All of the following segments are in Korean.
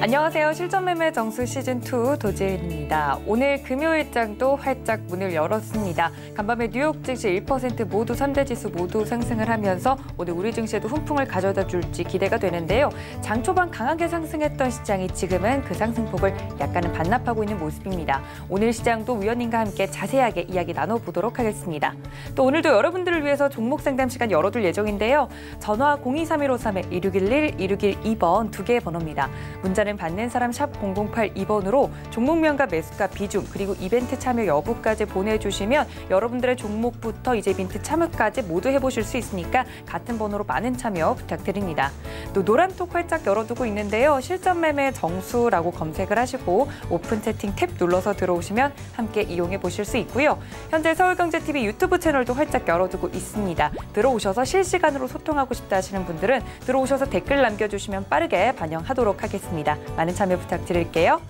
안녕하세요. 실전매매 정수 시즌2 도지혜입니다. 오늘 금요일장도 활짝 문을 열었습니다. 간밤에 뉴욕 증시 1% 모두 3대 지수 모두 상승을 하면서 오늘 우리 증시에도 훈풍을 가져다 줄지 기대가 되는데요. 장 초반 강하게 상승했던 시장이 지금은 그 상승폭을 약간은 반납하고 있는 모습입니다. 오늘 시장도 위원님과 함께 자세하게 이야기 나눠보도록 하겠습니다. 또 오늘도 여러분들을 위해서 종목 상담 시간 열어둘 예정인데요. 전화 0231532-1611, 1612번 두 개의 번호입니다. 문자는 문의하 받는 사람 샵008 2번으로 종목명과 매수가 비중 그리고 이벤트 참여 여부까지 보내주시면 여러분들의 종목부터 이제 빈트 참여까지 모두 해보실 수 있으니까 같은 번호로 많은 참여 부탁드립니다. 또 노란톡 활짝 열어두고 있는데요. 실전 매매 정수라고 검색을 하시고 오픈 채팅 탭 눌러서 들어오시면 함께 이용해 보실 수 있고요. 현재 서울경제TV 유튜브 채널도 활짝 열어두고 있습니다. 들어오셔서 실시간으로 소통하고 싶다 하시는 분들은 들어오셔서 댓글 남겨주시면 빠르게 반영하도록 하겠습니다. 많은 참여 부탁드릴게요.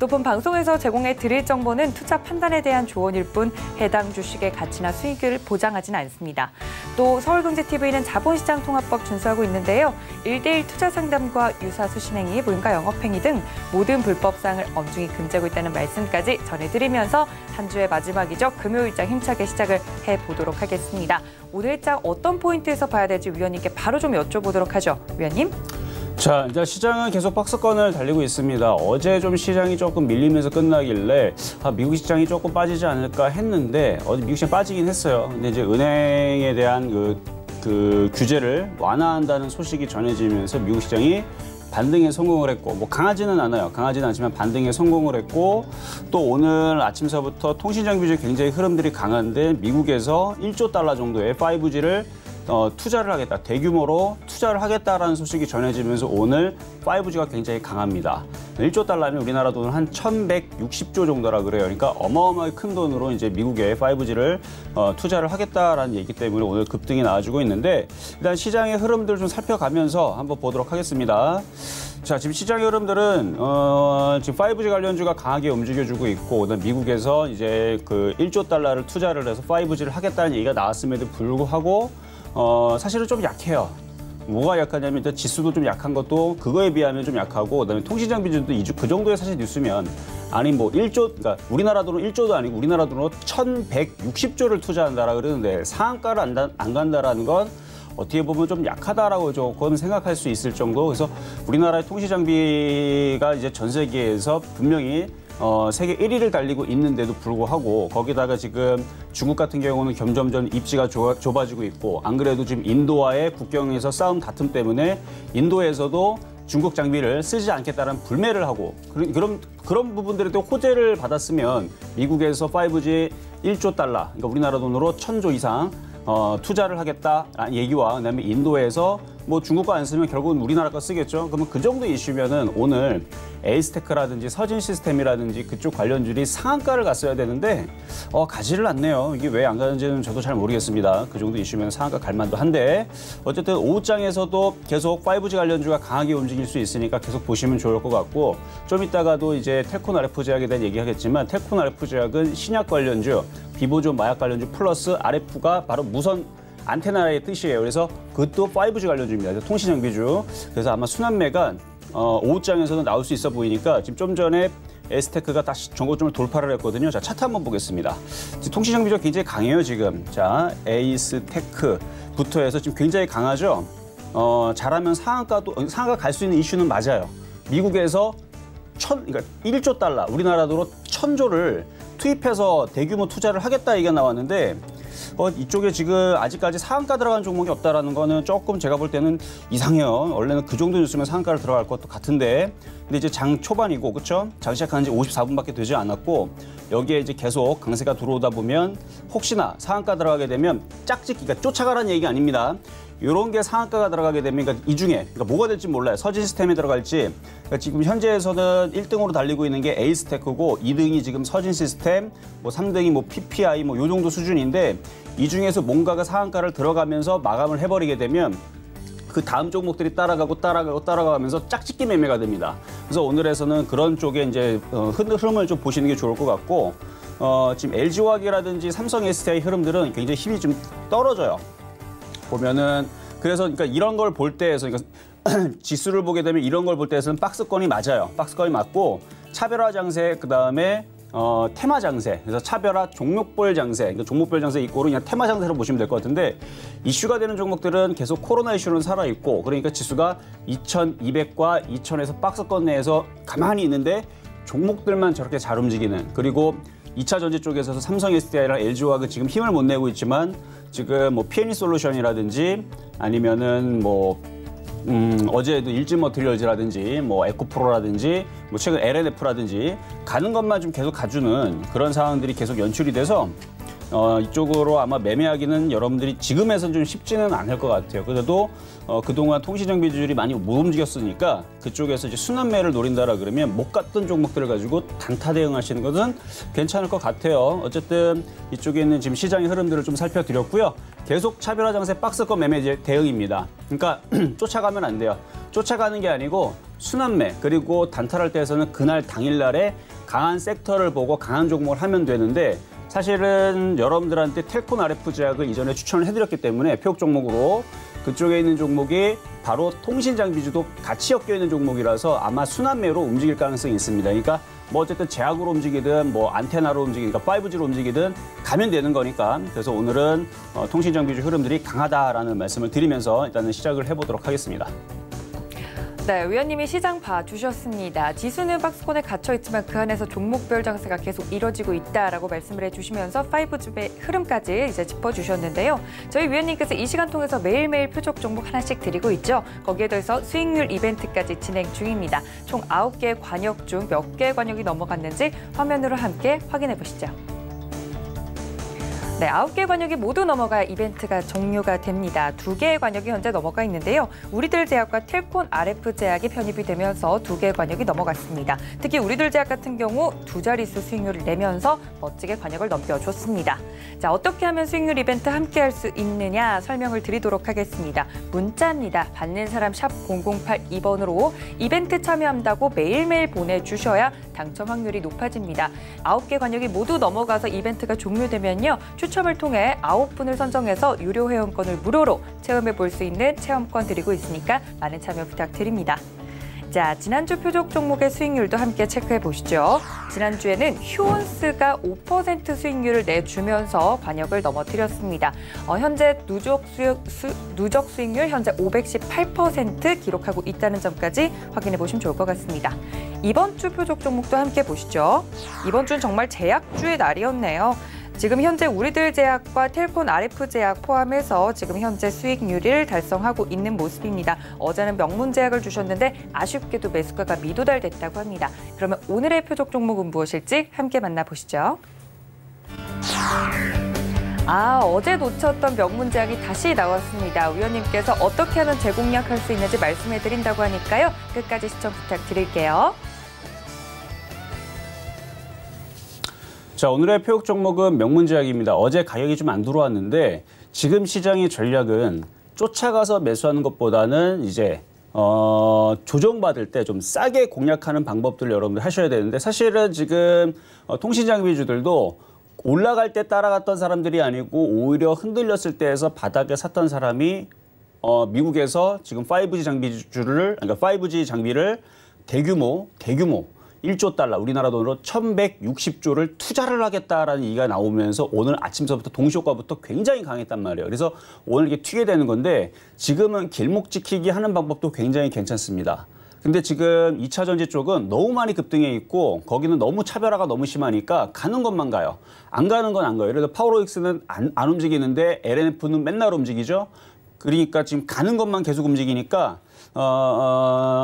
높은 방송에서 제공해 드릴 정보는 투자 판단에 대한 조언일 뿐 해당 주식의 가치나 수익을 보장하진 않습니다. 또 서울경제TV는 자본시장 통합법 준수하고 있는데요. 일대일 투자 상담과 유사 수신행위, 무인가 영업행위 등 모든 불법사항을 엄중히 금지하고 있다는 말씀까지 전해드리면서 한 주의 마지막이죠. 금요일장 힘차게 시작을 해보도록 하겠습니다. 오늘장 어떤 포인트에서 봐야 될지 위원님께 바로 좀 여쭤보도록 하죠. 위원님. 자, 이제 시장은 계속 박스권을 달리고 있습니다. 어제 좀 시장이 조금 밀리면서 끝나길래 아, 미국 시장이 조금 빠지지 않을까 했는데 어제 미국 시장 빠지긴 했어요. 근데 이제 은행에 대한 그, 그 규제를 완화한다는 소식이 전해지면서 미국 시장이 반등에 성공을 했고 뭐 강하지는 않아요. 강하지는 않지만 반등에 성공을 했고 또 오늘 아침서부터 통신장 비주 굉장히 흐름들이 강한데 미국에서 1조 달러 정도의 5G를 어, 투자를 하겠다, 대규모로 투자를 하겠다라는 소식이 전해지면서 오늘 5G가 굉장히 강합니다. 1조 달러면 우리나라 돈은 한 1,160조 정도라 그래요. 그러니까 어마어마하게 큰 돈으로 이제 미국에 5G를 어, 투자를 하겠다라는 얘기 때문에 오늘 급등이 나와주고 있는데 일단 시장의 흐름들 좀 살펴가면서 한번 보도록 하겠습니다. 자, 지금 시장 여러분들은 어, 지금 5G 관련주가 강하게 움직여주고 있고 오늘 미국에서 이제 그 1조 달러를 투자를 해서 5G를 하겠다는 얘기가 나왔음에도 불구하고 어, 사실은 좀 약해요. 뭐가 약하냐면 일단 지수도 좀 약한 것도 그거에 비하면 좀 약하고 그다음에 통신장 비중도 2주 그 정도의 사실 뉴스면 아니 뭐 1조 그러니까 우리나라 돈은 1조도 아니고 우리나라 돈으로 1,160조를 투자한다라 그러는데 상한가를 안, 안 간다라는 건 어떻게 보면 좀 약하다라고 조금 생각할 수 있을 정도. 그래서 우리나라의 통신 장비가 이제 전 세계에서 분명히 어, 세계 1위를 달리고 있는데도 불구하고 거기다가 지금 중국 같은 경우는 점점점 입지가 좁아, 지고 있고 안 그래도 지금 인도와의 국경에서 싸움 다툼 때문에 인도에서도 중국 장비를 쓰지 않겠다는 불매를 하고 그런 그런 부분들에 또 호재를 받았으면 미국에서 5G 1조 달러 그러니까 우리나라 돈으로 1000조 이상 어, 투자를 하겠다라는 얘기와 그다음에 인도에서 뭐 중국 거 안 쓰면 결국은 우리나라 거 쓰겠죠. 그러면 그 정도 이슈면은 오늘 에이스테크라든지 서진 시스템이라든지 그쪽 관련주들이 상한가를 갔어야 되는데 어 가지를 않네요. 이게 왜 안 가는지는 저도 잘 모르겠습니다. 그 정도 이슈면 상한가 갈만도 한데 어쨌든 오후장에서도 계속 5G 관련주가 강하게 움직일 수 있으니까 계속 보시면 좋을 것 같고 좀 이따가도 이제 텔콘 RF 제약에 대한 얘기하겠지만 텔콘 RF 제약은 신약 관련주, 비보존 마약 관련주 플러스 RF가 바로 무선 안테나의 뜻이에요. 그래서 그것도 5G 관련주입니다. 통신 장비주. 그래서 아마 순환매가 어, 오후장에서는 나올 수 있어 보이니까 지금 좀 전에 에스테크가 다시 전고점을 돌파를 했거든요. 자, 차트 한번 보겠습니다. 통신 장비주 굉장히 강해요, 지금. 자, 에이스테크부터 해서 지금 굉장히 강하죠. 어, 잘하면 상한가도 어, 상한가 갈 수 있는 이슈는 맞아요. 미국에서 천 그러니까 1조 달러, 우리나라 도로 천조를 투입해서 대규모 투자를 하겠다 얘기가 나왔는데 어, 이쪽에 지금 아직까지 상한가 들어간 종목이 없다라는 거는 조금 제가 볼 때는 이상해요. 원래는 그 정도 뉴스면 상한가를 들어갈 것도 같은데 근데 이제 장 초반이고 그렇죠? 장 시작한 지 54분밖에 되지 않았고 여기에 이제 계속 강세가 들어오다 보면 혹시나 상한가 들어가게 되면 짝짓기가 쫓아가라는 얘기 아닙니다. 이런 게 상한가가 들어가게 되면 그러니까 이 중에 그러니까 뭐가 될지 몰라요. 서진 시스템이 들어갈지 그러니까 지금 현재에서는 1등으로 달리고 있는 게 에이스테크고 2등이 지금 서진 시스템, 뭐 3등이 뭐 PPI 뭐요 정도 수준인데 이 중에서 뭔가가 상한가를 들어가면서 마감을 해버리게 되면 그 다음 종목들이 따라가고 따라가고 따라가면서 짝짓기 매매가 됩니다. 그래서 오늘에서는 그런 쪽에 이제 어, 흐름을 좀 보시는 게 좋을 것 같고 어, 지금 LG화학이라든지 삼성 SDI 흐름들은 굉장히 힘이 좀 떨어져요. 보면은 그래서 그러니까 이런 걸 볼 때에서 그러니까 지수를 보게 되면 이런 걸 볼 때에서는 박스권이 맞아요. 박스권이 맞고 차별화 장세 그다음에 어, 테마 장세, 그래서 차별화 종목별 장세, 그러니까 종목별 장세 이고로 그냥 테마 장세로 보시면 될 것 같은데 이슈가 되는 종목들은 계속 코로나 이슈는 살아 있고 그러니까 지수가 2,200과 2,000에서 박스권 내에서 가만히 있는데 종목들만 저렇게 잘 움직이는 그리고 2차 전지 쪽에서 삼성 SDI랑 LG화학은 지금 힘을 못 내고 있지만 지금 뭐 P&E 솔루션이라든지 아니면은 뭐 음, 어제도 일지머트리얼즈라든지 뭐 에코프로라든지 뭐 최근 LNF라든지 가는 것만 좀 계속 가주는 그런 상황들이 계속 연출이 돼서 어, 이쪽으로 아마 매매하기는 여러분들이 지금에선 좀 쉽지는 않을 것 같아요. 그래도 어, 그동안 통시정비 지율이 많이 못 움직였으니까 그쪽에서 이제 순환매를 노린다라 그러면 못 갔던 종목들을 가지고 단타 대응하시는 것은 괜찮을 것 같아요. 어쨌든 이쪽에 있는 지금 시장의 흐름들을 좀 살펴드렸고요. 계속 차별화 장세 박스권 매매 대응입니다. 그러니까 쫓아가면 안 돼요. 쫓아가는 게 아니고 순환매 그리고 단타를 때에서는 그날 당일날에 강한 섹터를 보고 강한 종목을 하면 되는데 사실은 여러분들한테 텔나 r 프 제약을 이전에 추천을 해드렸기 때문에 표적 종목으로 그쪽에 있는 종목이 바로 통신 장비주도 같이 엮여 있는 종목이라서 아마 순환매로 움직일 가능성이 있습니다. 그러니까 뭐 어쨌든 제약으로 움직이든 뭐 안테나로 움직이든 5G로 그러니까 움직이든 가면 되는 거니까 그래서 오늘은 어, 통신 장비주 흐름들이 강하다라는 말씀을 드리면서 일단은 시작을 해보도록 하겠습니다. 네, 위원님이 시장 봐주셨습니다. 지수는 박스권에 갇혀있지만 그 안에서 종목별 장세가 계속 이뤄지고 있다라고 말씀을 해주시면서 5집의 흐름까지 이제 짚어주셨는데요. 저희 위원님께서 이 시간 통해서 매일매일 표적 종목 하나씩 드리고 있죠. 거기에 더해서 수익률 이벤트까지 진행 중입니다. 총 9개 의 관역 중 몇개의 관역이 넘어갔는지 화면으로 함께 확인해 보시죠. 네, 아홉 개 관역이 모두 넘어가 이벤트가 종료가 됩니다. 두 개의 관역이 현재 넘어가 있는데요. 우리들 제약과 텔콘 RF 제약이 편입이 되면서 두 개의 관역이 넘어갔습니다. 특히 우리들 제약 같은 경우 두 자릿수 수익률을 내면서 멋지게 관역을 넘겨줬습니다. 자, 어떻게 하면 수익률 이벤트 함께 할 수 있느냐 설명을 드리도록 하겠습니다. 문자입니다. 받는 사람 샵 0082번으로 이벤트 참여한다고 매일매일 보내주셔야 당첨 확률이 높아집니다. 9개 관역이 모두 넘어가서 이벤트가 종료되면요. 추첨을 통해 9분을 선정해서 유료 회원권을 무료로 체험해 볼 수 있는 체험권 드리고 있으니까 많은 참여 부탁드립니다. 자, 지난주 표적 종목의 수익률도 함께 체크해 보시죠. 지난주에는 휴원스가5% 수익률을 내주면서 관역을 넘어뜨렸습니다. 어, 현재 누적, 수익, 수, 누적 수익률 현재 518% 기록하고 있다는 점까지 확인해 보시면 좋을 것 같습니다. 이번 주 표적 종목도 함께 보시죠. 이번 주는 정말 제약주의 날이었네요. 지금 현재 우리들제약과 텔폰 RF제약 포함해서 지금 현재 수익률을 달성하고 있는 모습입니다. 어제는 명문제약을 주셨는데 아쉽게도 매수가가 미도달됐다고 합니다. 그러면 오늘의 표적 종목은 무엇일지 함께 만나보시죠. 아, 어제 놓쳤던 명문제약이 다시 나왔습니다. 위원님께서 어떻게 하면 재공략할 수 있는지 말씀해 드린다고 하니까요. 끝까지 시청 부탁드릴게요. 자, 오늘의 표육 종목은 명문제약입니다. 어제 가격이 좀 안 들어왔는데 지금 시장의 전략은 쫓아가서 매수하는 것보다는 이제 어, 조정받을 때 좀 싸게 공략하는 방법들을 여러분들 하셔야 되는데 사실은 지금 어, 통신장비주들도 올라갈 때 따라갔던 사람들이 아니고 오히려 흔들렸을 때에서 바닥에 샀던 사람이 어, 미국에서 지금 5G 장비주를 그러니까 5G 장비를 대규모 대규모 1조 달러, 우리나라 돈으로 1,160조를 투자를 하겠다라는 얘기가 나오면서 오늘 아침서부터 동시효과부터 굉장히 강했단 말이에요. 그래서 오늘 이게 튀게 되는 건데 지금은 길목 지키기 하는 방법도 굉장히 괜찮습니다. 근데 지금 2차 전지 쪽은 너무 많이 급등해 있고 거기는 너무 차별화가 너무 심하니까 가는 것만 가요. 안 가는 건 안 가요. 예를 들어 파워로익스는 안, 안 움직이는데 LNF는 맨날 움직이죠. 그러니까 지금 가는 것만 계속 움직이니까 어,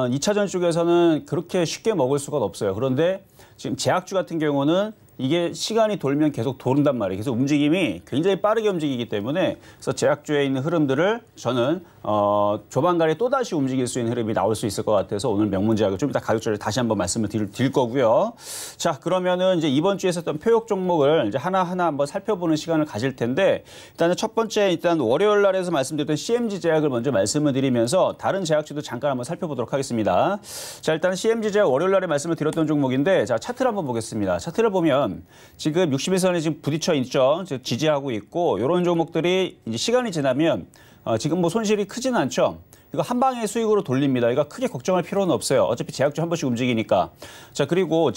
어, 2차전 쪽에서는 그렇게 쉽게 먹을 수가 없어요. 그런데 지금 제약주 같은 경우는 이게 시간이 돌면 계속 도른단 말이에요. 그래서 움직임이 굉장히 빠르게 움직이기 때문에 그래서 제약주에 있는 흐름들을 저는 어, 조만간에 또다시 움직일 수 있는 흐름이 나올 수 있을 것 같아서 오늘 명문제하고 좀 이따 가격조를 다시 한번 말씀을 드릴, 드릴, 거고요. 자, 그러면은 이제 이번 주에 있었던 표역 종목을 이제 하나하나 한번 살펴보는 시간을 가질 텐데 일단은 첫 번째 일단 월요일 날에서 말씀드렸던 CMG 제약을 먼저 말씀을 드리면서 다른 제약주도 잠깐 한번 살펴보도록 하겠습니다. 자, 일단 CMG 제약 월요일 날에 말씀을 드렸던 종목인데 자, 차트를 한번 보겠습니다. 차트를 보면 지금 61선에 지금 부딪혀 있죠. 지지하고 있고 이런 종목들이 이제 시간이 지나면 어, 지금 뭐 손실이 크진 않죠. 이거 한 방에 수익으로 돌립니다. 이거 크게 걱정할 필요는 없어요. 어차피 제약주 한 번씩 움직이니까. 자, 그리고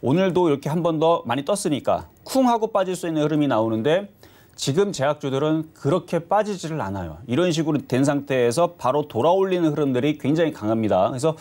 오늘도 이렇게 한 번 더 많이 떴으니까 쿵 하고 빠질 수 있는 흐름이 나오는데 지금 제약주들은 그렇게 빠지지를 않아요. 이런 식으로 된 상태에서 바로 돌아올리는 흐름들이 굉장히 강합니다. 그래서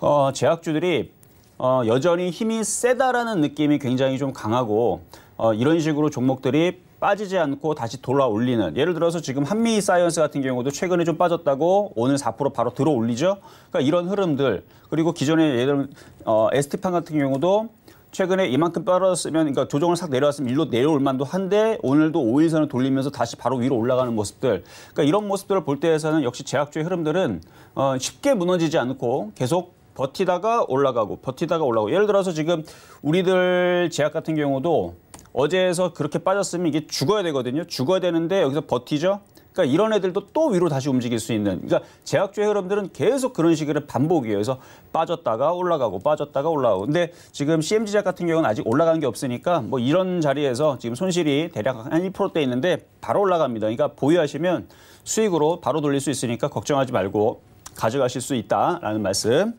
어, 제약주들이 어, 여전히 힘이 세다라는 느낌이 굉장히 좀 강하고 어, 이런 식으로 종목들이 빠지지 않고 다시 돌아올리는 예를 들어서 지금 한미 사이언스 같은 경우도 최근에 좀 빠졌다고 오늘 4% 바로 들어올리죠. 그러니까 이런 흐름들 그리고 기존에 예를 들면 어, 에스티판 같은 경우도 최근에 이만큼 떨어졌으면 그러니까 조정을 싹 내려왔으면 일로 내려올 만도 한데 오늘도 5일선을 돌리면서 다시 바로 위로 올라가는 모습들 그러니까 이런 모습들을 볼 때에서는 역시 제약주의 흐름들은 어, 쉽게 무너지지 않고 계속 버티다가 올라가고 버티다가 올라가고 예를 들어서 지금 우리들 제약 같은 경우도 어제에서 그렇게 빠졌으면 이게 죽어야 되거든요. 죽어야 되는데 여기서 버티죠. 그러니까 이런 애들도 또 위로 다시 움직일 수 있는 그러니까 제약주의 흐름들은 계속 그런 식으로 반복이에요. 그래서 빠졌다가 올라가고 빠졌다가 올라가고 근데 지금 CMG 제약 같은 경우는 아직 올라간 게 없으니까 뭐 이런 자리에서 지금 손실이 대략 한 1%대 있는데 바로 올라갑니다. 그러니까 보유하시면 수익으로 바로 돌릴 수 있으니까 걱정하지 말고 가져가실 수 있다라는 말씀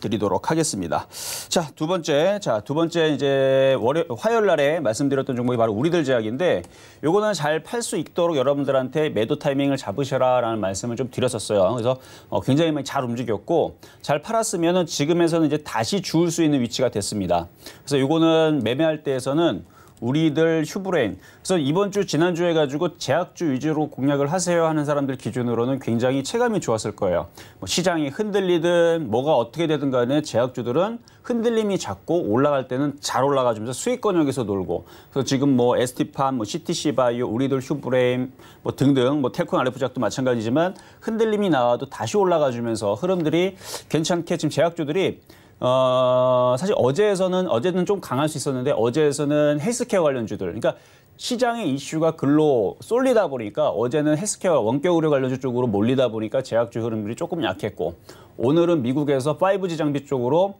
드리도록 하겠습니다. 자, 두 번째. 자, 두 번째 이제 월요 화요일 날에 말씀드렸던 종목이 바로 우리들 제약인데 요거는 잘 팔 수 있도록 여러분들한테 매도 타이밍을 잡으셔라라는 말씀을 좀 드렸었어요. 그래서 어, 굉장히 잘 움직였고 잘 팔았으면은 지금에서는 이제 다시 주울 수 있는 위치가 됐습니다. 그래서 요거는 매매할 때에서는 우리들 슈브레인 그래서 이번 주 지난주에 가지고 제약주 위주로 공략을 하세요 하는 사람들 기준으로는 굉장히 체감이 좋았을 거예요. 뭐 시장이 흔들리든 뭐가 어떻게 되든 간에 제약주들은 흔들림이 작고 올라갈 때는 잘 올라가주면서 수익권 역에서 놀고 그래서 지금 뭐 에스티팜, 뭐 CTC 바이오, 우리들 슈브레인뭐 등등 뭐 텔콘 알레프작도 마찬가지지만 흔들림이 나와도 다시 올라가주면서 흐름들이 괜찮게 지금 제약주들이 어, 사실 어제에서는 어제는 좀 강할 수 있었는데 어제에서는 헬스케어 관련주들 그러니까 시장의 이슈가 글로 쏠리다 보니까 어제는 헬스케어 원격 의료 관련주 쪽으로 몰리다 보니까 제약주 흐름들이 조금 약했고 오늘은 미국에서 5G 장비 쪽으로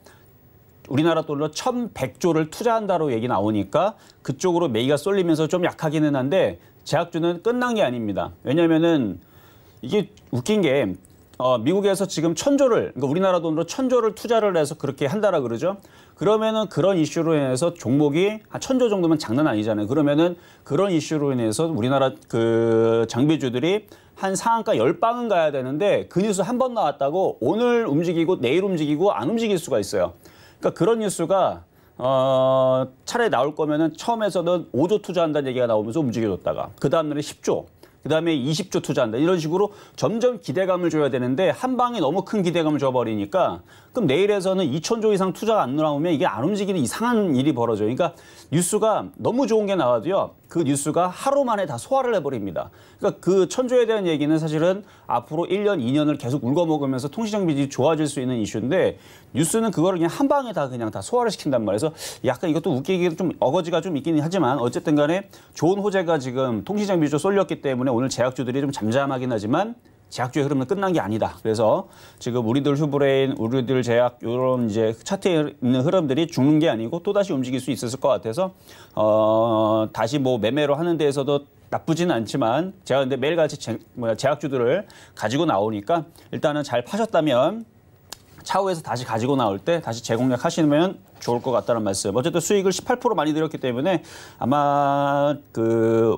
우리나라 돈으로 1,100조를 투자한다로 얘기 나오니까 그쪽으로 메이가 쏠리면서 좀 약하기는 한데 제약주는 끝난 게 아닙니다. 왜냐면은 이게 웃긴 게 어, 미국에서 지금 천조를 그러니까 우리나라 돈으로 천조를 투자를 해서 그렇게 한다라 그러죠. 그러면은 그런 이슈로 인해서 종목이 한 천조 정도면 장난 아니잖아요. 그러면은 그런 이슈로 인해서 우리나라 그 장비주들이 한 상한가 열방은 가야 되는데 그 뉴스 한 번 나왔다고 오늘 움직이고 내일 움직이고 안 움직일 수가 있어요. 그러니까 그런 뉴스가 어, 차례 나올 거면은 처음에서는 5조 투자한다는 얘기가 나오면서 움직여줬다가 그 다음날에 10조 그다음에 20조 투자한다. 이런 식으로 점점 기대감을 줘야 되는데 한 방에 너무 큰 기대감을 줘버리니까 그럼 내일에서는 2천조 이상 투자가 안 나오면 이게 안 움직이는 이상한 일이 벌어져요. 그러니까 뉴스가 너무 좋은 게 나와도요. 그 뉴스가 하루 만에 다 소화를 해버립니다. 그러니까 그 천조에 대한 얘기는 사실은 앞으로 1년, 2년을 계속 울거먹으면서 통신장비들이 좋아질 수 있는 이슈인데 뉴스는 그거를 그냥 한 방에 다 그냥 다 소화를 시킨단 말이에요. 그래서 약간 이것도 웃기기도좀 어거지가 좀 있긴 하지만 어쨌든 간에 좋은 호재가 지금 통신장비주 쏠렸기 때문에 오늘 제약주들이 좀 잠잠하긴 하지만 제약주의 흐름은 끝난 게 아니다. 그래서 지금 우리들 휴브레인, 우리들 제약 이런 이제 차트에 있는 흐름들이 죽는 게 아니고 또 다시 움직일 수 있었을 것 같아서 어 다시 뭐 매매로 하는 데에서도 나쁘진 않지만 제가 근데 매일같이 제, 뭐야 제약주들을 가지고 나오니까 일단은 잘 파셨다면 차후에서 다시 가지고 나올 때 다시 재공략 하시면 좋을 것 같다는 말씀. 어쨌든 수익을 18% 많이 드렸기 때문에 아마 그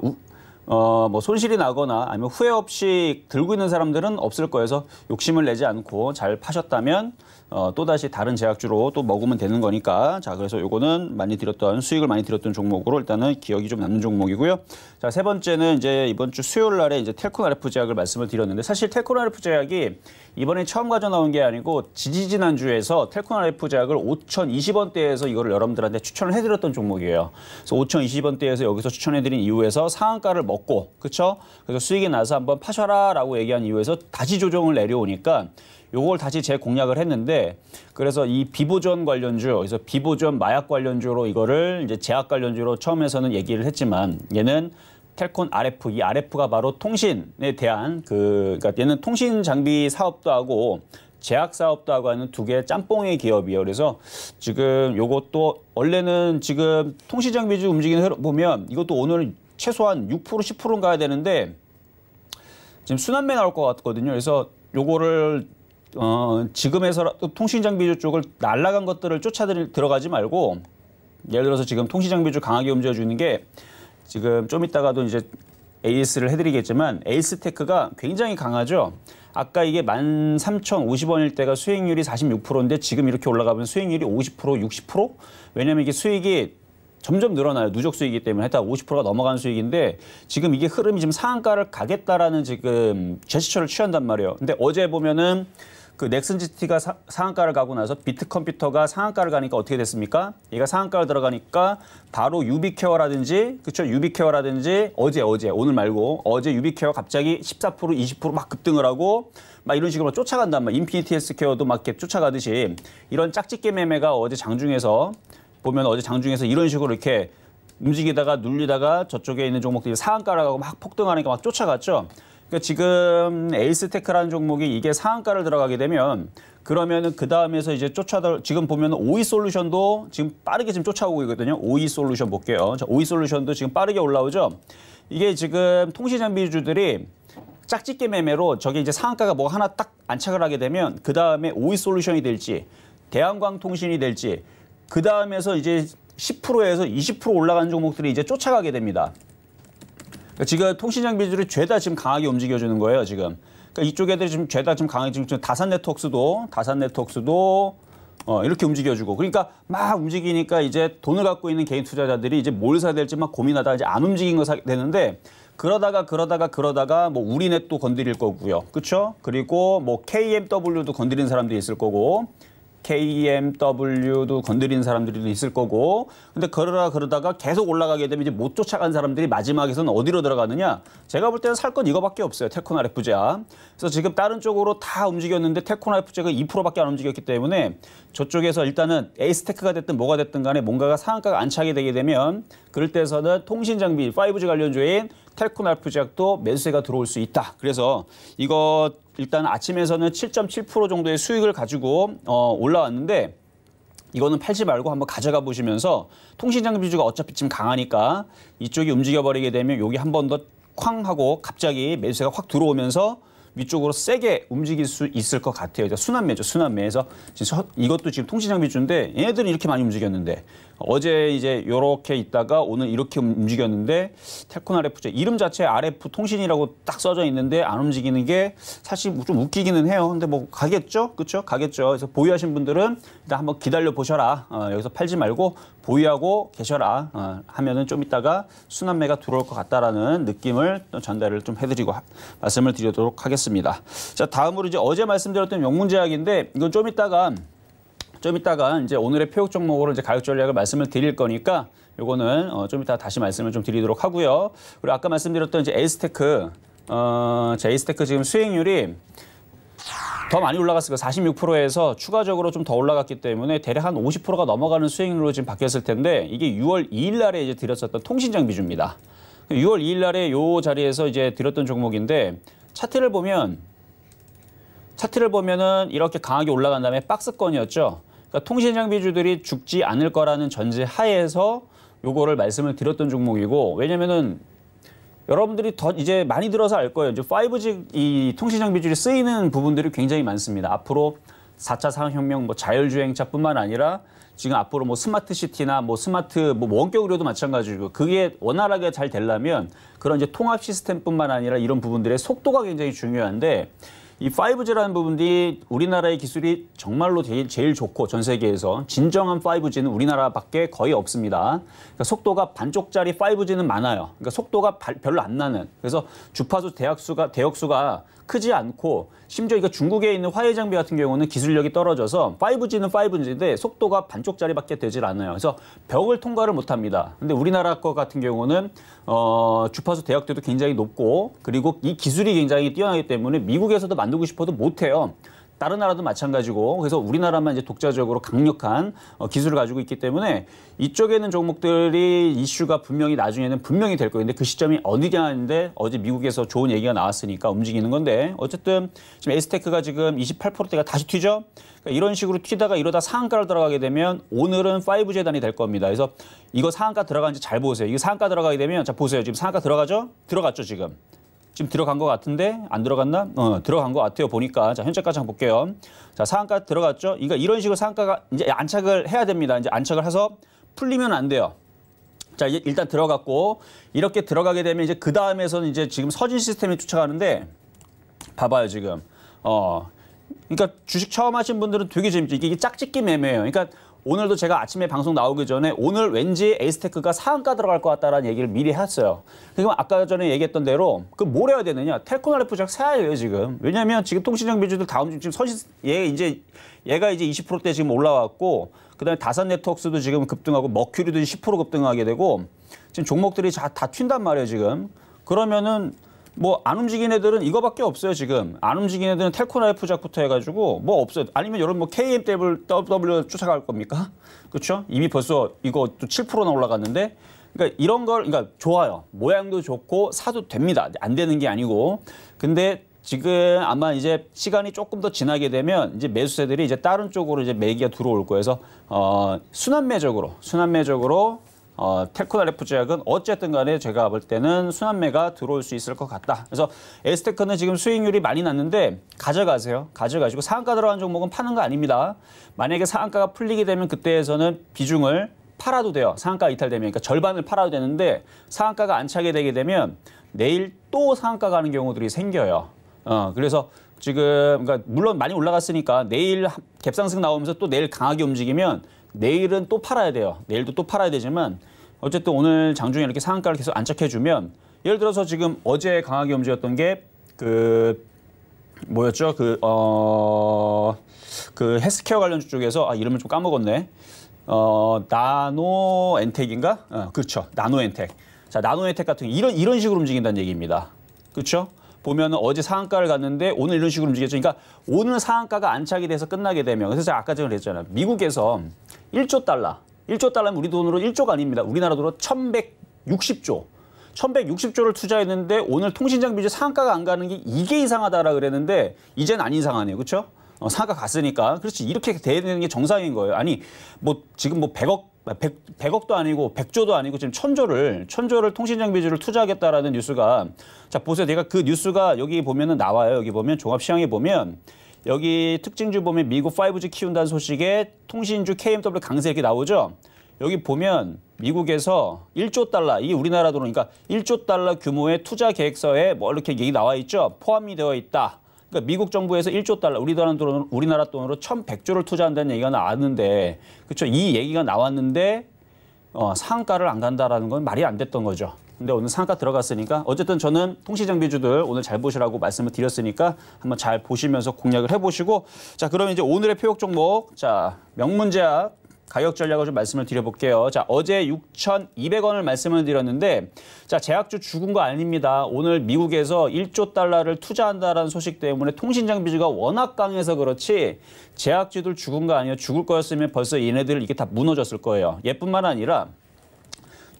어, 뭐 손실이 나거나 아니면 후회 없이 들고 있는 사람들은 없을 거여서 욕심을 내지 않고 잘 파셨다면 어, 또다시 다른 제약주로 또 먹으면 되는 거니까 자 그래서 요거는 많이 들었던 수익을 많이 들었던 종목으로 일단은 기억이 좀 남는 종목이고요. 자 세 번째는 이제 이번 주 수요일 날에 이제 텔코나레프 제약을 말씀을 드렸는데 사실 텔코나레프 제약이 이번에 처음 가져 나온 게 아니고 지지지난 주에서 텔코나레프 제약을 5,020원대에서 이거를 여러분들한테 추천을 해드렸던 종목이에요. 그래서 5,020원대에서 여기서 추천해드린 이유에서 상한가를 먹고 그쵸? 그래서 수익이 나서 한번 파셔라라고 얘기한 이유에서 다시 조정을 내려오니까 요걸 다시 재공략을 했는데 그래서 이 비보존 관련주, 그래서 비보존 마약 관련주로 이거를 이제 제약 관련주로 처음에서는 얘기를 했지만 얘는 텔콘 RF 이 RF가 바로 통신에 대한 그 그러니까 얘는 통신 장비 사업도 하고 제약 사업도 하고 하는 두 개의 짬뽕의 기업이에요. 그래서 지금 요것도 원래는 지금 통신 장비주 움직이는 보면 이것도 오늘 최소한 6% 10%는 가야 되는데 지금 순환매 나올 것 같거든요. 그래서 요거를 어, 지금에서라도 통신장비주 쪽을 날라간 것들을 쫓아 들어가지 말고 예를 들어서 지금 통신장비주 강하게 움직여주는 게 지금 좀 이따가도 이제 AS를 해드리겠지만 에이스테크가 굉장히 강하죠. 아까 이게 13,050원일 때가 수익률이 46%인데 지금 이렇게 올라가면 수익률이 50%, 60%? 왜냐면 이게 수익이 점점 늘어나요. 누적 수익이기 때문에 일단 50%가 넘어간 수익인데 지금 이게 흐름이 지금 상한가를 가겠다라는 지금 제스처를 취한단 말이에요. 근데 어제 보면은 그 넥슨 GT가 사, 상한가를 가고 나서 비트 컴퓨터가 상한가를 가니까 어떻게 됐습니까? 얘가 상한가를 들어가니까 바로 유비케어라든지 그쵸 유비케어라든지 어제 어제 오늘 말고 어제 유비케어 갑자기 14% 20%막 급등을 하고 막 이런 식으로 쫓아간단 말. 인피니티 헬스케어도 막 이렇게 쫓아가듯이 이런 짝짓기 매매가 어제 장중에서 보면 어제 장중에서 이런 식으로 이렇게 움직이다가 눌리다가 저쪽에 있는 종목들이 상한가를 고막 폭등하니까 막 쫓아갔죠. 그러니까 지금 에이스테크라는 종목이 이게 상한가를 들어가게 되면 그러면은 그 다음에서 이제 쫓아들 지금 보면 오이 솔루션도 지금 빠르게 지금 쫓아오고 있거든요. 오이 솔루션 볼게요. 자, 오이 솔루션도 지금 빠르게 올라오죠. 이게 지금 통신 장비주들이 짝짓기 매매로 저게 이제 상한가가 뭐 하나 딱 안착을 하게 되면 그 다음에 오이 솔루션이 될지 대한광통신이 될지 그 다음에서 이제 10%에서 20% 올라가는 종목들이 이제 쫓아가게 됩니다. 그러니까 지금 통신장비들이 죄다 지금 강하게 움직여주는 거예요 지금. 그러니까 이쪽 애들이 지금 죄다 지금 강하게 지금 다산 네트웍스도 다산 네트웍스도 어, 이렇게 움직여주고 그러니까 막 움직이니까 이제 돈을 갖고 있는 개인 투자자들이 이제 뭘 사야 될지 막 고민하다 가 이제 안 움직인 거 사게 되는데 그러다가 그러다가 그러다가 뭐 우리넷도 건드릴 거고요. 그렇죠? 그리고 뭐 KMW도 건드리는 사람들이 있을 거고 KMW도 건드리는 사람들이 있을 거고 근데 그러다 그러다가 계속 올라가게 되면 이제 못 쫓아간 사람들이 마지막에서는 어디로 들어가느냐 제가 볼 때는 살 건 이거밖에 없어요 테코나 FJ야 그래서 지금 다른 쪽으로 다 움직였는데 테코나 FJ가 2%밖에 안 움직였기 때문에 저쪽에서 일단은 에이스테크가 됐든 뭐가 됐든 간에 뭔가가 상한가가 안 차게 되게 되면 그럴 때에서는 통신 장비 5G 관련주인 텔콘 알프제약도 매수세가 들어올 수 있다. 그래서 이거 일단 아침에서는 7.7% 정도의 수익을 가지고 어, 올라왔는데 이거는 팔지 말고 한번 가져가 보시면서 통신장비 주가 어차피 지금 강하니까 이쪽이 움직여버리게 되면 여기 한 번 더 쾅 하고 갑자기 매수세가 확 들어오면서 위쪽으로 세게 움직일 수 있을 것 같아요. 순환매죠, 순환매에서. 이것도 지금 통신장비 주인데 얘네들은 이렇게 많이 움직였는데 어제 이제 요렇게 있다가 오늘 이렇게 움직였는데 테 텔콘 RF죠. 이름 자체 RF 통신이라고 딱 써져 있는데 안 움직이는 게 사실 뭐 좀 웃기기는 해요. 근데 뭐 가겠죠? 그렇죠? 가겠죠. 그래서 보유하신 분들은 일단 한번 기다려 보셔라. 어, 여기서 팔지 말고 보유하고 계셔라. 어, 하면은 좀 이따가 순환매가 들어올 것 같다라는 느낌을 또 전달을 좀 해드리고 하, 말씀을 드리도록 하겠습니다. 자 다음으로 이제 어제 말씀드렸던 영문제약인데 이건 좀 이따가 좀 이따가 이제 오늘의 표육 종목으로 이제 가격 전략을 말씀을 드릴 거니까 요거는 어, 좀 이따 다시 말씀을 좀 드리도록 하고요. 그리고 아까 말씀드렸던 이제 에이스테크 어, 자, 이스테크 지금 수익률이 더 많이 올라갔을 요 46%에서 추가적으로 좀 더 올라갔기 때문에 대략 한 50%가 넘어가는 수익률로 지금 바뀌었을 텐데 이게 6월 2일 날에 이제 드렸었던 통신장 비주입니다. 6월 2일 날에 요 자리에서 이제 드렸던 종목인데 차트를 보면 차트를 보면은 이렇게 강하게 올라간 다음에 박스권이었죠. 그러니까 통신 장비주들이 죽지 않을 거라는 전제 하에서 요거를 말씀을 드렸던 종목이고 왜냐면은 여러분들이 더 이제 많이 들어서 알 거예요. 이제 5G 이 통신 장비줄이 주 쓰이는 부분들이 굉장히 많습니다. 앞으로 4차 산업혁명 뭐 자율주행차뿐만 아니라 지금 앞으로 뭐 스마트 시티나 뭐 스마트 뭐 원격 의료도 마찬가지고 그게 원활하게 잘 되려면 그런 이제 통합 시스템뿐만 아니라 이런 부분들의 속도가 굉장히 중요한데 이 5G라는 부분이 우리나라의 기술이 정말로 제일, 제일 좋고 전 세계에서 진정한 5G는 우리나라밖에 거의 없습니다. 그러니까 속도가 반쪽짜리 5G는 많아요. 그러니까 속도가 바, 별로 안 나는. 그래서 주파수 대역수가 대역수가 크지 않고 심지어 이거 중국에 있는 화해 장비 같은 경우는 기술력이 떨어져서 5G는 5G인데 속도가 반쪽짜리밖에 되질 않아요. 그래서 벽을 통과를 못합니다. 근데 우리나라 거 같은 경우는 어, 주파수 대역대도 굉장히 높고 그리고 이 기술이 굉장히 뛰어나기 때문에 미국에서도 만 만들고 싶어도 못해요. 다른 나라도 마찬가지고 그래서 우리나라만 이제 독자적으로 강력한 어, 기술을 가지고 있기 때문에 이쪽에 있는 종목들이 이슈가 분명히 나중에는 분명히 될 거예요. 근데 그 시점이 어디냐 하는데 어제 미국에서 좋은 얘기가 나왔으니까 움직이는 건데 어쨌든 지금 에스테크가 지금 28%대가 다시 튀죠. 그러니까 이런 식으로 튀다가 이러다 상한가로 들어가게 되면 오늘은 5 재단이 될 겁니다. 그래서 이거 상한가 들어가는지 잘 보세요. 이거 상한가 들어가게 되면 자 보세요. 지금 상한가 들어가죠? 들어갔죠 지금. 지금 들어간 것 같은데 안 들어갔나? 어, 들어간 것 같아요. 보니까 자 현재까지 한번 볼게요. 자 상한가 들어갔죠. 그러니까 이런 식으로 상한가가 이제 안착을 해야 됩니다. 이제 안착을 해서 풀리면 안 돼요. 자 이제 일단 들어갔고 이렇게 들어가게 되면 이제 그 다음에서는 이제 지금 서진 시스템이 쫓아가는데 봐봐요 지금 어 그러니까 주식 처음 하신 분들은 되게 재밌죠. 이게, 이게 짝짓기 매매예요. 그러니까 오늘도 제가 아침에 방송 나오기 전에 오늘 왠지 에이스테크가 상한가 들어갈 것 같다라는 얘기를 미리 했어요. 그러 아까 전에 얘기했던 대로 그 뭘 해야 되느냐? 텔코나레프작 사야 돼요 지금. 왜냐하면 지금 통신형 비주도 다음 주 지금 서시 얘 이제 얘가 이제 20%대 지금 올라왔고 그다음에 다산 네트웍스도 지금 급등하고 머큐리도 10% 급등하게 되고 지금 종목들이 다, 다 튄단 말이에요 지금. 그러면은 뭐안 움직인 애들은 이거밖에 없어요 지금 안 움직인 애들은 텔코나이프 작부터 해가지고 뭐 없어요 아니면 여러분 뭐 KMW 쫓아갈 겁니까 그렇죠 이미 벌써 이거 또 7%나 올라갔는데 그러니까 이런 걸 그러니까 좋아요 모양도 좋고 사도 됩니다 안 되는 게 아니고 근데 지금 아마 이제 시간이 조금 더 지나게 되면 이제 매수세들이 이제 다른 쪽으로 이제 매기가 들어올 거여서 어 순환매적으로 순환매적으로 어, 테크나 레프제약은 어쨌든 간에 제가 볼 때는 순환매가 들어올 수 있을 것 같다. 그래서 에스테크는 지금 수익률이 많이 났는데 가져가세요. 가져가시고 상한가 들어간 종목은 파는 거 아닙니다. 만약에 상한가가 풀리게 되면 그때에서는 비중을 팔아도 돼요. 상한가 이탈되면 그러니까 절반을 팔아도 되는데 상한가가 안 차게 되게 되면 내일 또 상한가 가는 경우들이 생겨요. 어, 그래서 지금 그러니까 물론 많이 올라갔으니까 내일 갭상승 나오면서 또 내일 강하게 움직이면 내일은 또 팔아야 돼요. 내일도 또 팔아야 되지만 어쨌든 오늘 장중에 이렇게 상한가를 계속 안착해주면 예를 들어서 지금 어제 강하게 움직였던 게 그 뭐였죠? 그 어그 어, 그 헬스케어 관련 쪽에서 아 이름을 좀 까먹었네. 어 나노 엔텍인가? 어, 그렇죠. 나노 엔텍. 자 나노 엔텍 같은 이런 이런 식으로 움직인다는 얘기입니다. 그렇죠? 보면 어제 상한가를 갔는데 오늘 이런 식으로 움직였죠. 그러니까 오늘 상한가가 안착이 돼서 끝나게 되면 그래서 제가 아까 전에 그랬잖아요. 미국에서 1조 달러. 1조 달러면 우리 돈으로 1조가 아닙니다. 우리나라 돈으로 1160조. 1160조를 투자했는데 오늘 통신장비주 상가가 안 가는 게 이게 이상하다라 그랬는데 이젠 아닌 상황이에요 그렇죠? 어, 상가 갔으니까. 그렇지. 이렇게 돼야 되는 게 정상인 거예요. 아니, 뭐 지금 뭐 100억 100, 100억도 아니고 100조도 아니고 지금 천조를 천조를 통신장비주를 투자하겠다라는 뉴스가 자 보세요 내가그 뉴스가 여기 보면은 나와요 여기 보면 종합시황에 보면 여기 특징주 보면 미국 5G 키운다는 소식에 통신주 KMW 강세 이렇게 나오죠. 여기 보면 미국에서 1조 달러, 이 우리나라 돈으로 그러니까 1조 달러 규모의 투자 계획서에 뭐 이렇게 얘기 나와 있죠. 포함이 되어 있다. 그러니까 미국 정부에서 1조 달러, 우리나라 돈으로 우리나라 돈으로 1,100조를 투자한다는 얘기가 나왔는데 그렇죠. 이 얘기가 나왔는데 어, 상가를 안 간다라는 건 말이 안 됐던 거죠. 근데 오늘 상가 들어갔으니까 어쨌든 저는 통신장비주들 오늘 잘 보시라고 말씀을 드렸으니까 한번 잘 보시면서 공략을 해보시고 자그러면 이제 오늘의 표적 종목 자 명문제약 가격 전략을 좀 말씀을 드려볼게요. 자, 어제 6,200원을 말씀을 드렸는데, 자, 제약주 죽은 거 아닙니다. 오늘 미국에서 1조 달러를 투자한다라는 소식 때문에 통신장비주가 워낙 강해서 그렇지, 제약주들 죽은 거 아니에요. 죽을 거였으면 벌써 얘네들 이게 다 무너졌을 거예요. 얘뿐만 아니라,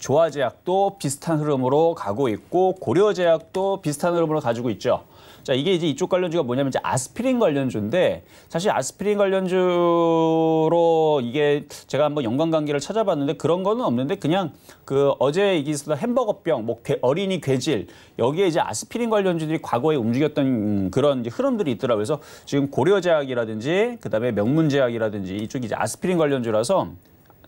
조화제약도 비슷한 흐름으로 가고 있고 고려제약도 비슷한 흐름으로 가지고 있죠. 자, 이게 이제 이쪽 관련주가 뭐냐면 이제 아스피린 관련주인데 사실 아스피린 관련주로 이게 제가 한번 연관 관계를 찾아봤는데 그런 거는 없는데 그냥 그 어제 얘기했었던 햄버거병, 뭐 어린이 괴질 여기에 이제 아스피린 관련주들이 과거에 움직였던 그런 흐름들이 있더라고요. 그래서 지금 고려제약이라든지 그다음에 명문제약이라든지 이쪽이 이제 아스피린 관련주라서